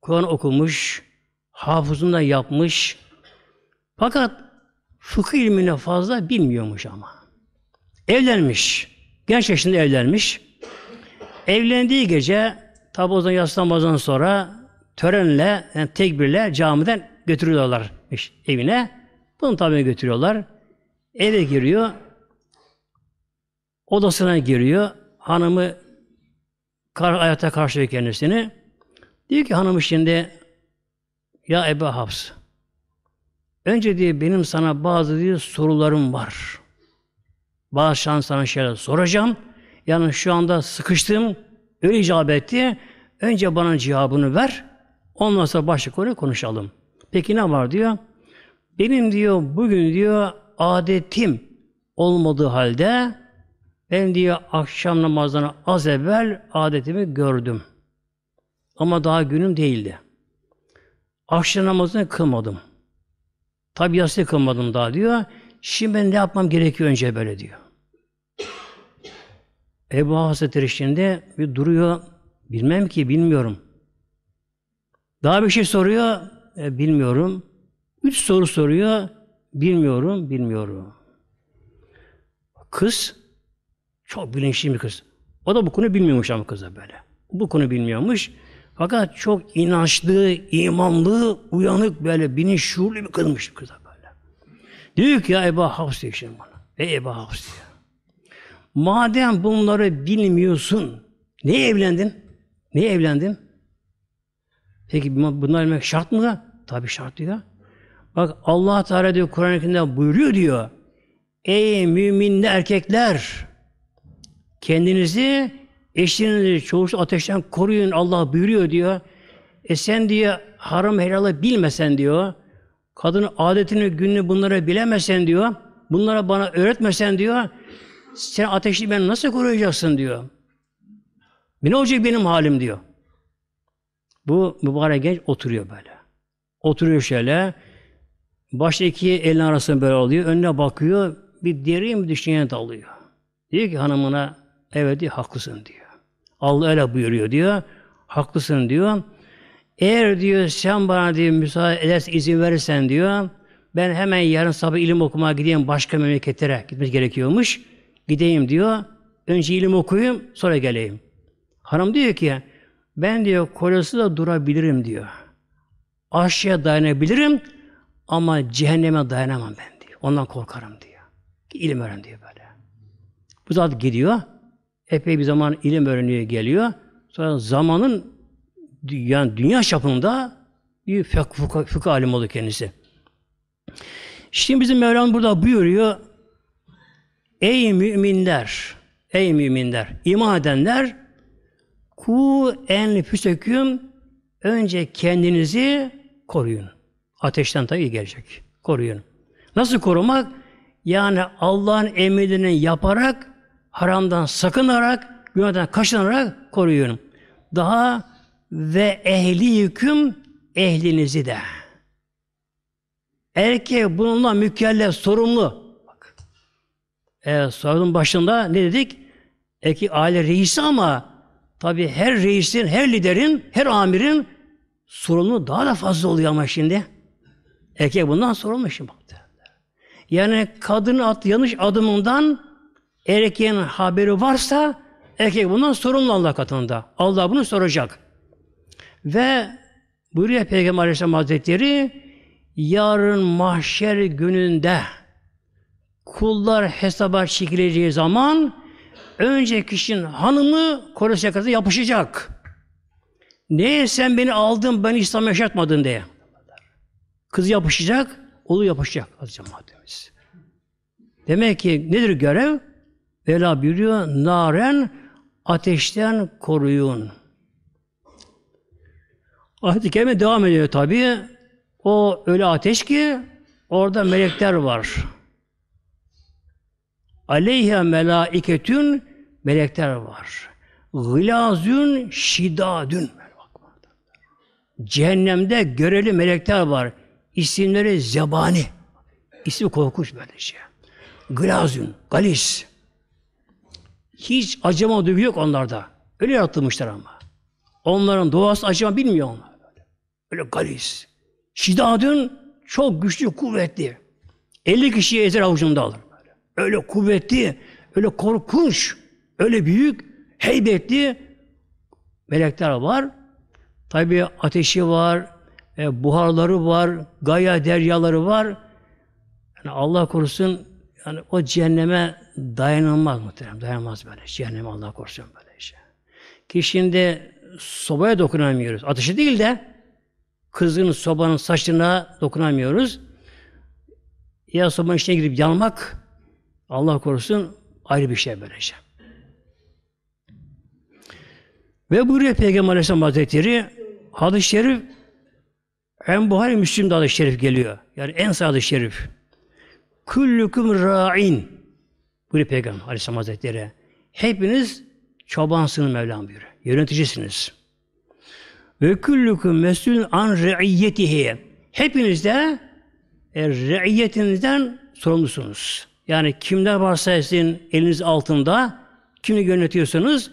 Kur'an okumuş, hafızında yapmış. Fakat fıkıh ilmine fazla bilmiyormuş ama. Evlenmiş. Genç yaşında evlenmiş. Evlendiği gece tabozdan o sonra törenle, yani tekbirle camiden götürüyorlar evine. Bunu tabi götürüyorlar. Eve giriyor. Odasına giriyor. Hanımı kar, ayakta karşılıyor kendisini. Diyor ki hanımı şimdi ya Ebe Habs Önce diye benim sana bazı diye sorularım var. Bazı şans sana şeyler soracağım. Yani şu anda sıkıştım. Öyle icap etti. Önce bana cevabını ver. Ondan sonra başka konu konuşalım. Peki ne var diyor. Benim diyor bugün diyor adetim olmadığı halde ben diyor akşam namazına az evvel adetimi gördüm. Ama daha günüm değildi. Akşam namazını kılmadım. Tabi yaslı kılmadım daha diyor. Şimdi ben ne yapmam gerekiyor önce böyle diyor. Ebu Hazretleri eşliğinde bir duruyor. Bilmem ki bilmiyorum. Daha bir şey soruyor. E, bilmiyorum. Üç soru soruyor. Bilmiyorum, bilmiyorum. Kız çok bilinçli bir kız. O da bu konu bilmiyormuş ama kıza böyle. Bu konu bilmiyormuş. Fakat çok inançlı, imanlı, uyanık böyle bilinç şuurlu bir kızmış kıza böyle. Diyor ki ya Ebu Hafs diyor şimdi bana. Ey Ebu Hafs diyor. Madem bunları bilmiyorsun, niye evlendin? Niye evlendin? Peki bunlar bilmek şart mı da? Tabii şart diyor. Bak Allah Teala diyor Kur'an-ı Kerim'de buyuruyor diyor. Ey müminli erkekler kendinizi Eşlerinizi çoğusu ateşten koruyun Allah buyuruyor diyor. E sen diye haram helalı bilmesen diyor. Kadının adetini gününü bunlara bilemesen diyor. Bunlara bana öğretmesen diyor. Sen ateşi ben nasıl koruyacaksın diyor. Ne olacak benim halim diyor. Bu mübarek genç oturuyor böyle. Oturuyor şöyle. Baş iki elin arasını böyle alıyor. Önüne bakıyor. Bir deriye mi düşünceye dalıyor. Diyor ki hanımına evet diyor, haklısın diyor. Allah öyle buyuruyor diyor. Haklısın diyor. Eğer diyor sen bana diyor müsaade edersen izin verirsen diyor ben hemen yarın sabah ilim okumaya gideyim başka memleketlere gitmek gerekiyormuş. Gideyim diyor. Önce ilim okuyayım sonra geleyim. Hanım diyor ki ben diyor kolası da durabilirim diyor. Aşağıya dayanabilirim ama cehenneme dayanamam ben diyor. Ondan korkarım diyor. İlim öğren diyor böyle. Bu zat gidiyor epey bir zaman ilim öğreniyor geliyor. Sonra zamanın yani dünya çapında bir fıkıh, alim oldu kendisi. Şimdi bizim Mevlam burada buyuruyor. Ey müminler, ey müminler, iman edenler ku enfüseküm önce kendinizi koruyun. Ateşten tabii gelecek. Koruyun. Nasıl korumak? Yani Allah'ın emrini yaparak haramdan sakınarak, günahdan kaçınarak koruyun. Daha ve ehli hüküm ehlinizi de. Erkek bununla mükellef, sorumlu. Bak. E, sorunun başında ne dedik? Eki aile reisi ama tabi her reisin, her liderin, her amirin sorumluluğu daha da fazla oluyor ama şimdi. Erkek bundan sorumlu şimdi. Yani kadının at yanlış adımından erkeğin haberi varsa erkek bundan sorumlu Allah katında. Allah bunu soracak. Ve buyuruyor Peygamber Aleyhisselam Hazretleri yarın mahşer gününde kullar hesaba çekileceği zaman önce kişinin hanımı korus yakası yapışacak. Neye sen beni aldın, ben İslam yaşatmadın diye. Kız yapışacak, oğlu yapışacak. Az Demek ki nedir görev? Vela buyuruyor, naren ateşten koruyun. Ayet-i Kerime devam ediyor tabi. O öyle ateş ki orada melekler var. Aleyha melaiketün melekler var. Gılazün şidadün. Cehennemde göreli melekler var. İsimleri zebani. İsmi korkunç böyle şey. Gılazün, galis. Hiç acıma duygu yok onlarda. Öyle yaratılmışlar ama. Onların doğası acıma bilmiyor onlar. Öyle galiz. Şidadın çok güçlü, kuvvetli. 50 kişiye ezer avucunda alır. Öyle kuvvetli, öyle korkunç, öyle büyük, heybetli melekler var. tabii ateşi var, e, buharları var, gaya deryaları var. Yani Allah korusun yani o cehenneme dayanılmaz muhterem. Dayanılmaz böyle. Cehenneme Allah korusun böyle işe. Ki şimdi sobaya dokunamıyoruz. Ateşi değil de kızgın sobanın saçına dokunamıyoruz. Ya sobanın içine girip yanmak Allah korusun ayrı bir şey böylece. Ve buyuruyor Peygamber Aleyhisselam Hazretleri hadis-i şerif en Buhari Müslim'de hadis-i şerif geliyor. Yani en sağ hadis-i şerif. Küllüküm ra'in. Buyuruyor Peygamber Aleyhisselam Hazretleri. Hepiniz çobansınız Mevlam buyuruyor. Yöneticisiniz. Ve küllüküm mesulün an re'iyyetihi. Hepiniz de e, reiyetinizden sorumlusunuz. Yani kimler varsa sizin eliniz altında, kimi yönetiyorsanız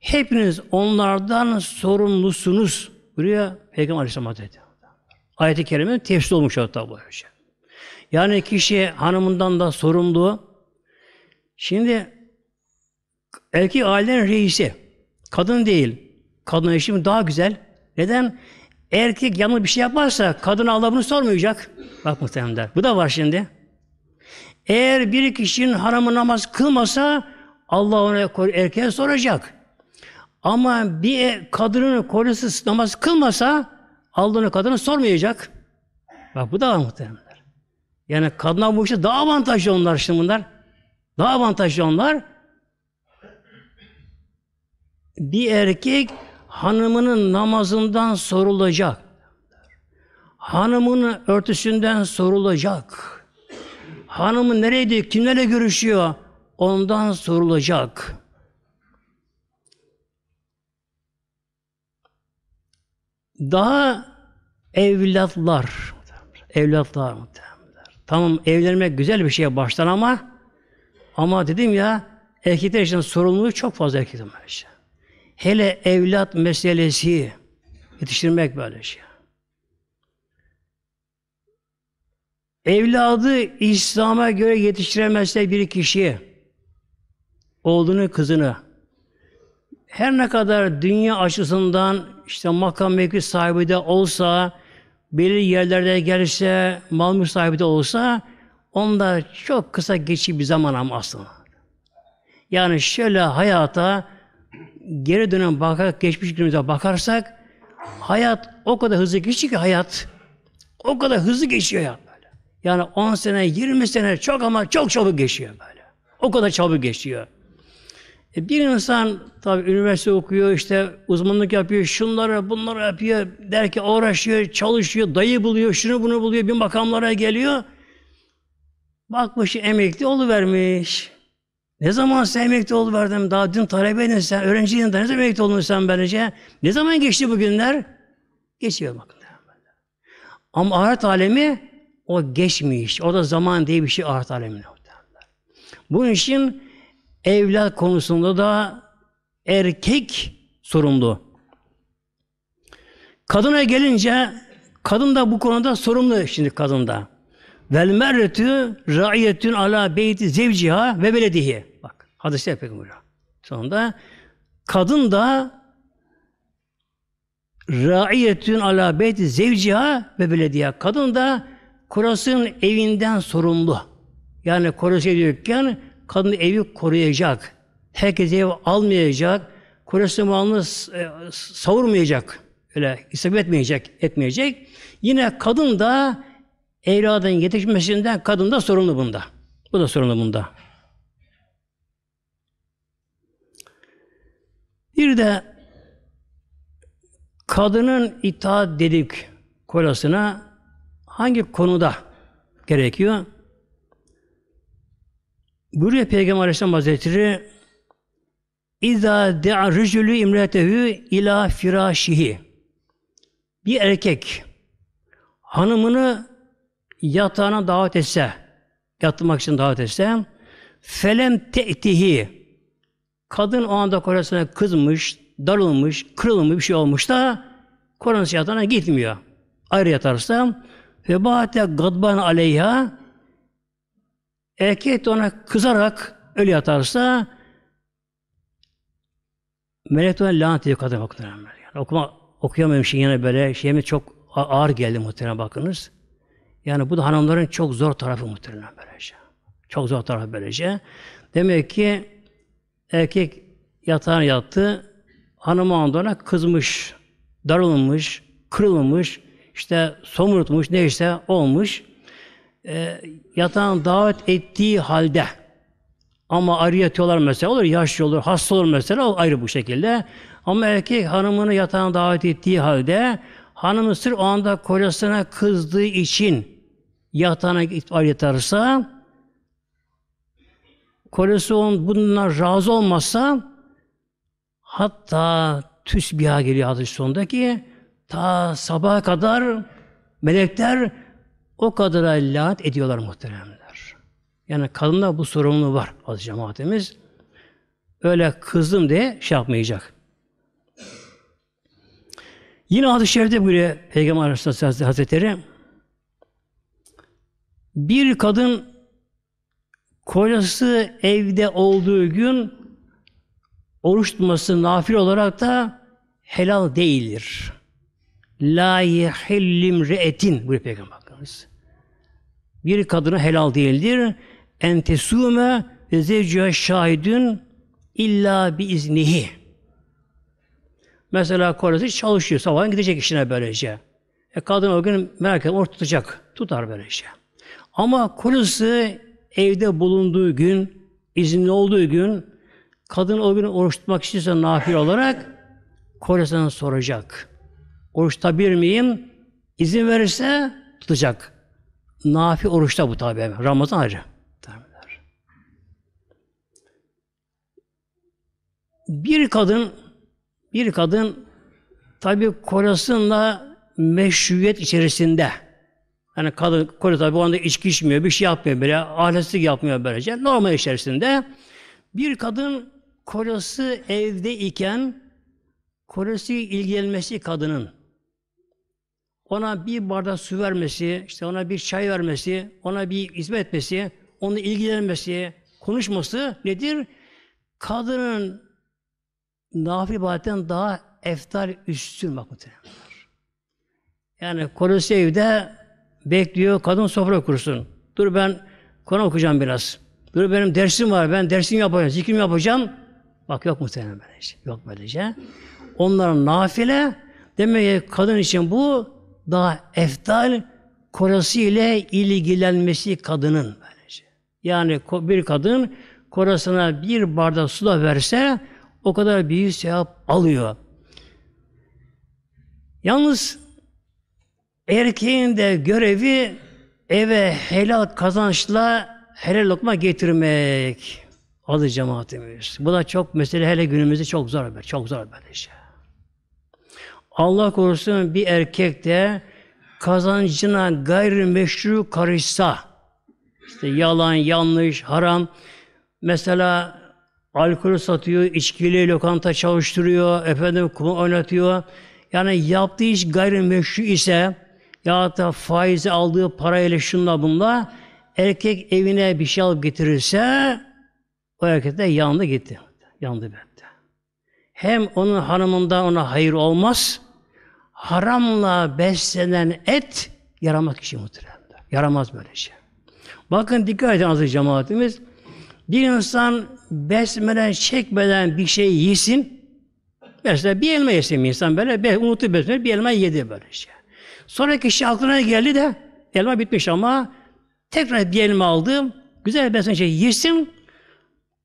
hepiniz onlardan sorumlusunuz. Buraya Peygamber Aleyhisselam Hazretleri. Ayet-i Kerime tefsir olmuş hatta bu şey. Yani kişi hanımından da sorumlu. Şimdi erkek ailenin reisi. Kadın değil. Kadın eşim daha güzel. Neden? Erkek yanlış bir şey yaparsa kadın Allah bunu sormayacak. Bak muhtemelen. Bu da var şimdi. Eğer bir kişinin hanımı namaz kılmasa Allah ona erkeğe soracak. Ama bir kadının korusu namaz kılmasa Allah ona kadını sormayacak. Bak bu da var muhtemelen. Yani kadınlar bu işte daha avantajlı onlar şimdi bunlar. Daha avantajlı onlar. Bir erkek hanımının namazından sorulacak. Hanımının örtüsünden sorulacak. Hanımı nereydi? Kimlerle görüşüyor? Ondan sorulacak. Daha evlatlar, evlatlar muhtemelen. Tamam evlenmek güzel bir şeye baştan ama ama dedim ya erkekler için sorumluluğu çok fazla erkekler için. Hele evlat meselesi yetiştirmek böyle şey. Evladı İslam'a göre yetiştiremezse bir kişi oğlunu, kızını her ne kadar dünya açısından işte makam mevki sahibi de olsa belirli yerlerde gelirse, mal mülk sahibi de olsa, onda çok kısa geçici bir zaman ama aslında. Yani şöyle hayata geri dönen bakarak, geçmiş günümüze bakarsak, hayat o kadar hızlı geçiyor ki hayat, o kadar hızlı geçiyor hayat böyle. Yani 10 sene, 20 sene çok ama çok çabuk geçiyor böyle. O kadar çabuk geçiyor. E bir insan tabi üniversite okuyor, işte uzmanlık yapıyor, şunları bunları yapıyor, der ki uğraşıyor, çalışıyor, dayı buluyor, şunu bunu buluyor, bir makamlara geliyor. Bakmış emekli oluvermiş. Ne zaman sen emekli oluverdim? Daha dün talebeydin sen, öğrenciydin de ne zaman emekli oldun sen böylece? Ne zaman geçti bu günler? Geçiyor bakın. Ama ahiret alemi o geçmiş. o da zaman diye bir şey ahiret alemine. Bunun için evlat konusunda da erkek sorumlu. Kadına gelince kadın da bu konuda sorumlu şimdi kadında. Vel merretü raiyetün ala beyti zevciha ve beledihi. Bak hadis-i peygamber. Sonunda kadın da raiyetün ala beyti zevciha ve belediye. Kadın da korasının evinden sorumlu. Yani korası ediyorken kadın evi koruyacak. Herkes ev almayacak. Kocasının malını e, savurmayacak. Öyle israf etmeyecek, etmeyecek. Yine kadın da evladın yetişmesinden kadın da sorumlu bunda. Bu da sorumlu bunda. Bir de kadının itaat dedik kolasına hangi konuda gerekiyor? Buyuruyor Peygamber Aleyhisselam Hazretleri İza de'a rücülü imretehü ila firâşihi Bir erkek hanımını yatağına davet etse, yatmak için davet etse, felem te'tihi kadın o anda kocasına kızmış, darılmış, kırılmış bir şey olmuş da kocası yatağına gitmiyor. Ayrı yatarsa ve bâte gadban aleyha Erkek de ona kızarak öyle yatarsa melek de ona lanet ediyor kadın muhtemelen. Yani okuma, okuyamıyorum şimdi yine böyle şeyime çok ağır geldi muhtemelen bakınız. Yani bu da hanımların çok zor tarafı muhtemelen böylece. Çok zor tarafı böylece. Demek ki erkek yatağına yattı, hanım ona kızmış, darılmış, kırılmış, işte somurtmuş, neyse olmuş. Ee, yatağın davet ettiği halde ama arı yatıyorlar mesela olur, yaşlı olur, hasta olur mesela o ayrı bu şekilde. Ama erkek hanımını yatağına davet ettiği halde hanımı sırf o anda kocasına kızdığı için yatağına arı yatarsa kocası on bundan razı olmazsa hatta tüsbiha geliyor hadis sonundaki ta sabaha kadar melekler o kadara laat ediyorlar muhteremler. Yani kadında bu sorumluluğu var az cemaatimiz. Öyle kızdım diye şey yapmayacak. Yine hadis-i şerifte buyuruyor Peygamber Aleyhisselatü Hazretleri bir kadın kocası evde olduğu gün oruç tutması nafil olarak da helal değildir. La yehillim re'etin buyuruyor Peygamber bakınız. Bir kadına helal değildir. Entesume ve zevciye şahidün illa bi iznihi. Mesela kolesi çalışıyor. Sabahın gidecek işine böylece. E kadın o gün merak etme, onu tutacak. Tutar böylece. Ama kolesi evde bulunduğu gün, izinli olduğu gün, kadın o gün oruç tutmak istiyorsa nafile olarak kolesine soracak. Oruç tutabilir miyim? İzin verirse tutacak. Nafi oruçta bu tabi. Ramazan ayrı. Tabiler. Bir kadın bir kadın tabi korasında meşruiyet içerisinde yani kadın kola tabi o anda içki içmiyor, bir şey yapmıyor böyle, ahletsizlik yapmıyor böylece. Normal içerisinde bir kadın kolası evde iken kolası ilgilenmesi kadının ona bir bardak su vermesi, işte ona bir çay vermesi, ona bir hizmet etmesi, onunla ilgilenmesi, konuşması nedir? Kadının nafil ibadetten daha eftar üstün bak muhtemelenler. Yani Kolosev'de bekliyor kadın sofra kursun. Dur ben konu okuyacağım biraz. Dur benim dersim var, ben dersim yapacağım, zikrim yapacağım. Bak yok mu böyle şey Yok böylece. Onların nafile, demek ki kadın için bu daha eftal ile ilgilenmesi kadının böylece. Yani bir kadın korasına bir bardak su da verse o kadar büyük sevap alıyor. Yalnız erkeğin de görevi eve helal kazançla helal lokma getirmek. Adı cemaatimiz. Bu da çok mesele hele günümüzde çok zor haber. Çok zor haber işte. Allah korusun bir erkek de kazancına meşru karışsa, işte yalan, yanlış, haram, mesela alkol satıyor, içkili lokanta çalıştırıyor, efendim kumar oynatıyor. Yani yaptığı iş meşru ise ya da faizi aldığı parayla şunla bunla erkek evine bir şey alıp getirirse o erkek de yandı gitti. Yandı bitti. Hem onun hanımından ona hayır olmaz, haramla beslenen et yaramaz kişi muhteremler. Yaramaz böyle şey. Bakın dikkat edin aziz cemaatimiz. Bir insan besmeden, çekmeden bir şey yesin. Mesela bir elma yesin bir insan böyle. Be, unutup besmeden bir elma yedi böyle şey. Sonra kişi aklına geldi de elma bitmiş ama tekrar bir elma aldı. Güzel besmeden şey yesin.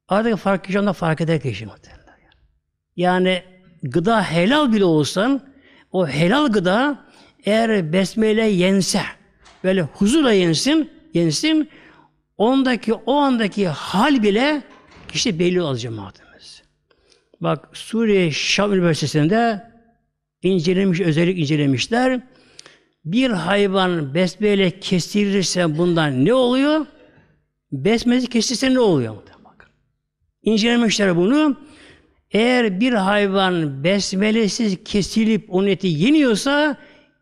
Artık fark, şu anda fark eder kişi muhtemelen. Yani gıda helal bile olsan o helal gıda eğer besmele yense, böyle huzurla yensin, yensin, ondaki o andaki hal bile kişi belli olacak cemaatimiz. Bak Suriye Şam Üniversitesi'nde incelemiş, özellik incelemişler. Bir hayvan besmele kesilirse bundan ne oluyor? Besmesi kesilse ne oluyor? Bakın. İncelemişler bunu. Eğer bir hayvan besmelesiz kesilip onun eti yeniyorsa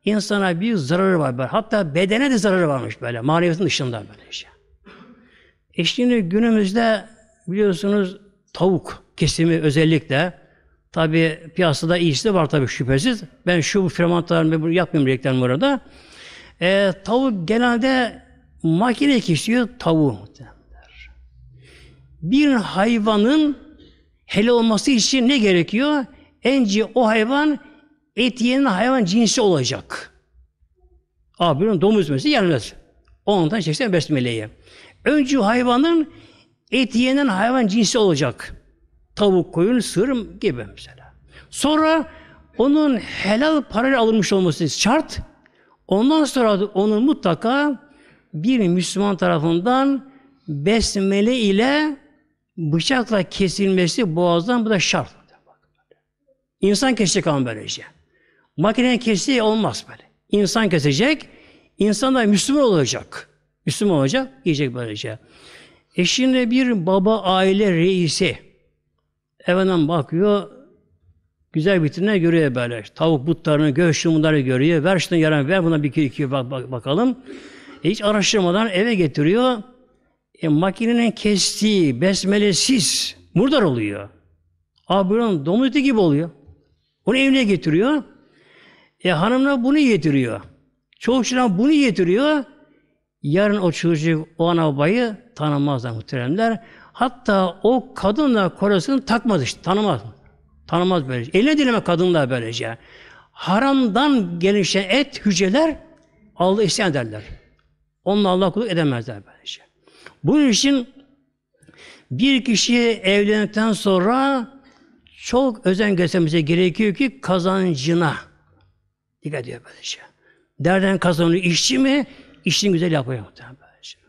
insana bir zararı var. Böyle. Hatta bedene de zararı varmış böyle. Maneviyatın dışında böyle şey. E şimdi günümüzde biliyorsunuz tavuk kesimi özellikle tabi piyasada iyisi de var tabi şüphesiz. Ben şu fermantarımı yapmayayım reklamı orada. E, tavuk genelde makine kesiyor tavuğu. Bir hayvanın helal olması için ne gerekiyor? Ence o hayvan et yiyen hayvan cinsi olacak. Abinin domuz mesela yenmez. Ondan çeksen besmeleyi. Önce hayvanın et yenen hayvan cinsi olacak. Tavuk, koyun, sığır gibi mesela. Sonra onun helal parayla alınmış olması şart. Ondan sonra onun mutlaka bir Müslüman tarafından besmele ile bıçakla kesilmesi boğazdan bu da şart. İnsan kesecek ama böylece. Makinenin kestiği olmaz böyle. İnsan kesecek, insan da Müslüman olacak. Müslüman olacak, yiyecek böylece. E şimdi bir baba aile reisi evden bakıyor, güzel bitirine görüyor böyle. Tavuk butlarını, göğüs bunları görüyor. Ver şunu yaran ver buna bir iki, iki bak, bak, bakalım. E hiç araştırmadan eve getiriyor. E, makinenin kestiği besmelesiz murdar oluyor. Abi buranın domuz eti gibi oluyor. Onu evine getiriyor. E hanımına bunu yediriyor. Çoğuşuna bunu yediriyor. Yarın o çocuk, o ana babayı tanımazlar muhteremler. Hatta o kadınla korasını takmaz işte, tanımaz. Tanımaz böylece. Eline dileme kadınla böylece. Haramdan gelişen et, hücreler Allah isyan derler. Onunla Allah kulluk edemezler böylece. Bunun için bir kişi evlendikten sonra çok özen göstermesi gerekiyor ki kazancına. Dikkat ediyor böylece. Şey. Nereden kazanıyor? İşçi mi? İşini güzel yapıyor böylece. Şey.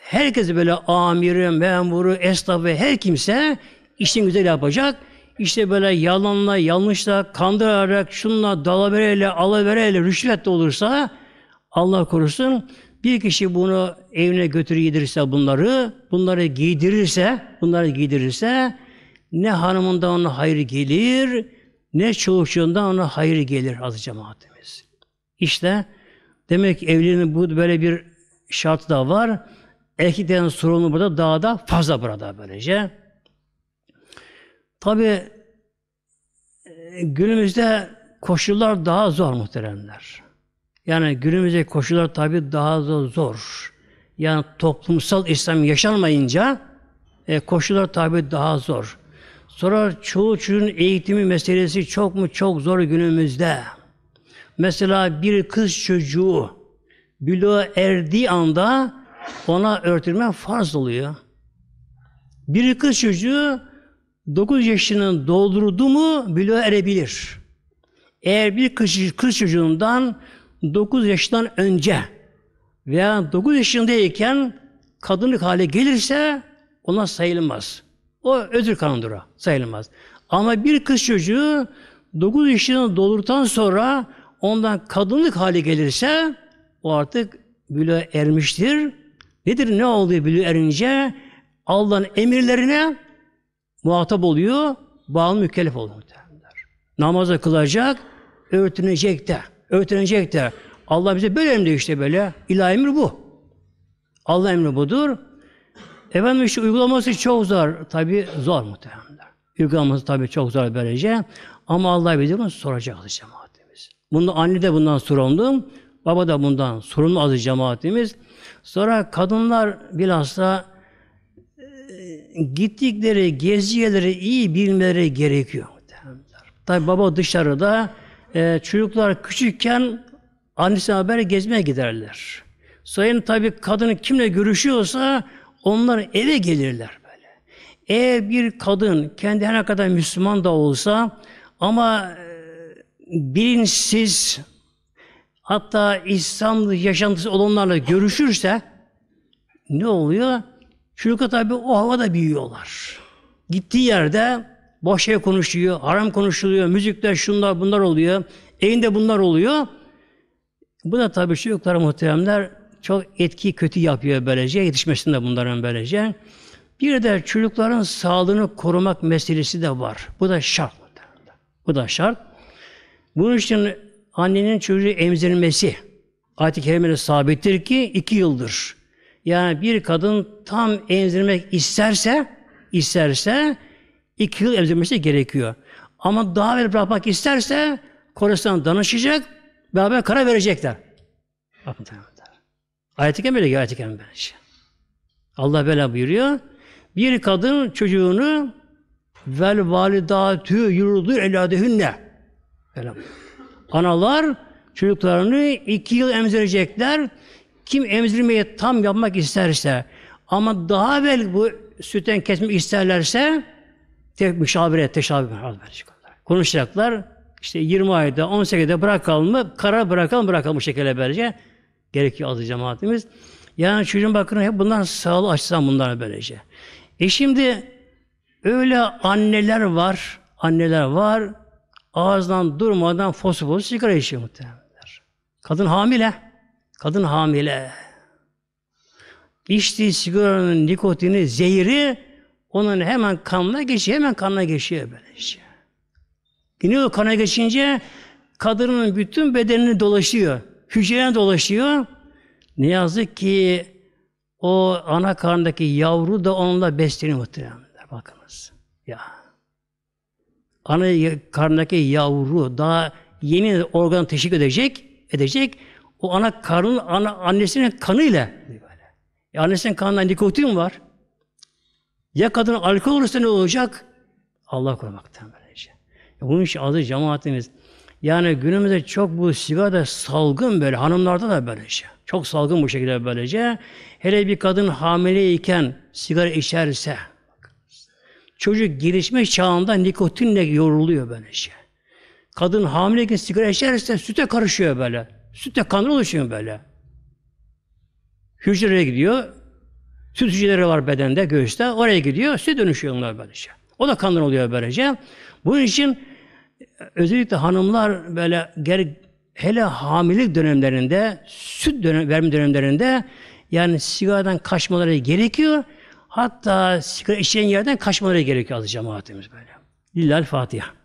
Herkes böyle amiri, memuru, esnafı, her kimse işini güzel yapacak. İşte böyle yalanla, yanlışla, kandırarak, şunla, dalavereyle, alavereyle, rüşvetle olursa Allah korusun bir kişi bunu evine götür bunları, bunları giydirirse, bunları giydirirse ne hanımından ona hayır gelir, ne çavuşundan ona hayır gelir az cemaatimiz. İşte demek ki evliliğin bu böyle bir şartı da var. Erkeklerin sorumluluğu burada daha da fazla burada böylece. Tabi e, günümüzde koşullar daha zor muhteremler. Yani günümüzde koşullar tabi daha da zor. Yani toplumsal İslam yaşanmayınca e, koşullar tabi daha zor. Sonra çoğu çocuğun eğitimi meselesi çok mu çok zor günümüzde. Mesela bir kız çocuğu bloğa erdiği anda ona örtülme farz oluyor. Bir kız çocuğu 9 yaşını doldurdu mu bloğa erebilir. Eğer bir kız, kız çocuğundan 9 yaşından önce veya 9 yaşındayken kadınlık hale gelirse ona sayılmaz. O özür kanundura sayılmaz. Ama bir kız çocuğu 9 yaşını doldurduktan sonra ondan kadınlık hale gelirse o artık bülüğe ermiştir. Nedir ne oldu bülüğe erince? Allah'ın emirlerine muhatap oluyor, bağlı mükellef oluyor. Namaza kılacak, örtünecek de öğütlenecek de. Allah bize böyle emri işte böyle. İlahi emir bu. Allah emri budur. Efendim işte uygulaması çok zor. Tabi zor muhtemelen. Uygulaması tabi çok zor böylece. Ama Allah bize bunu soracak aziz cemaatimiz. Bunda anne de bundan sorumlu. Baba da bundan sorumlu azı cemaatimiz. Sonra kadınlar bilhassa e, gittikleri geziyeleri iyi bilmeleri gerekiyor. Tabi baba dışarıda e, çocuklar küçükken annesine haber gezmeye giderler. Sayın tabi kadının kimle görüşüyorsa onlar eve gelirler böyle. Eğer bir kadın kendi her kadar Müslüman da olsa ama e, bilinçsiz hatta İslam yaşantısı olanlarla görüşürse ne oluyor? Çocuklar tabi o havada büyüyorlar. Gittiği yerde Boş konuşuluyor, konuşuyor, haram konuşuluyor, müzikler şunlar bunlar oluyor, evinde bunlar oluyor. Bu da tabii çocuklara muhteremler çok etki kötü yapıyor böylece, yetişmesinde bunların böylece. Bir de çocukların sağlığını korumak meselesi de var. Bu da şart. Bu da şart. Bunun için annenin çocuğu emzirmesi ayet-i kerimede sabittir ki iki yıldır. Yani bir kadın tam emzirmek isterse isterse iki yıl emzirmesi gerekiyor. Ama daha evvel bırakmak isterse Korestan'a danışacak, beraber karar verecekler. Bakın Ayet-i Kerim'e de ayet-i Kerim'e şey. Allah böyle buyuruyor. Bir kadın çocuğunu vel validatü yurdu eladehünne. Böyle Analar çocuklarını iki yıl emzirecekler. Kim emzirmeyi tam yapmak isterse ama daha evvel bu sütten kesmek isterlerse Tek müşavire, teşavir konuşacaklar. Konuşacaklar. İşte 20 ayda, 18'de bırakalım mı? Karar bırakalım, bırakalım bu şekilde böylece. Gerekiyor azı cemaatimiz. Yani çocuğun bakın hep bunlar sağlı açsam bunlar böylece. E şimdi öyle anneler var, anneler var, ağızdan durmadan fosfor sigara içiyor muhtemelen. Kadın hamile. Kadın hamile. İçtiği sigaranın nikotini, zehri onun hemen kanına geçiyor, hemen kanına geçiyor böylece. Yine o kana geçince kadının bütün bedenini dolaşıyor. Hücreye dolaşıyor. Ne yazık ki o ana karnındaki yavru da onunla besleniyor muhtemelen. Bakınız. Ya. Ana karnındaki yavru daha yeni organ teşvik edecek, edecek. O ana karnın ana, annesinin kanıyla böyle. E annesinin kanında nikotin var. Ya kadın alkol olursa ne olacak? Allah korumaktan böylece. Şey. Bunun için adı cemaatimiz. Yani günümüzde çok bu sigara da salgın böyle, hanımlarda da böylece. Şey. Çok salgın bu şekilde böylece. Hele bir kadın hamileyken sigara içerse, çocuk gelişme çağında nikotinle yoruluyor böylece. Şey. Kadın hamileyken sigara içerse süte karışıyor böyle. Sütte kanlar oluşuyor böyle. Hücreye gidiyor, Süt hücreleri var bedende, göğüste. Oraya gidiyor, süt dönüşüyor onlar böylece. O da kandan oluyor böylece. Bunun için e, özellikle hanımlar böyle gerek hele hamilelik dönemlerinde, süt dönem, verme dönemlerinde yani sigaradan kaçmaları gerekiyor. Hatta sigara içen yerden kaçmaları gerekiyor az cemaatimiz böyle. Lillahi Fatiha.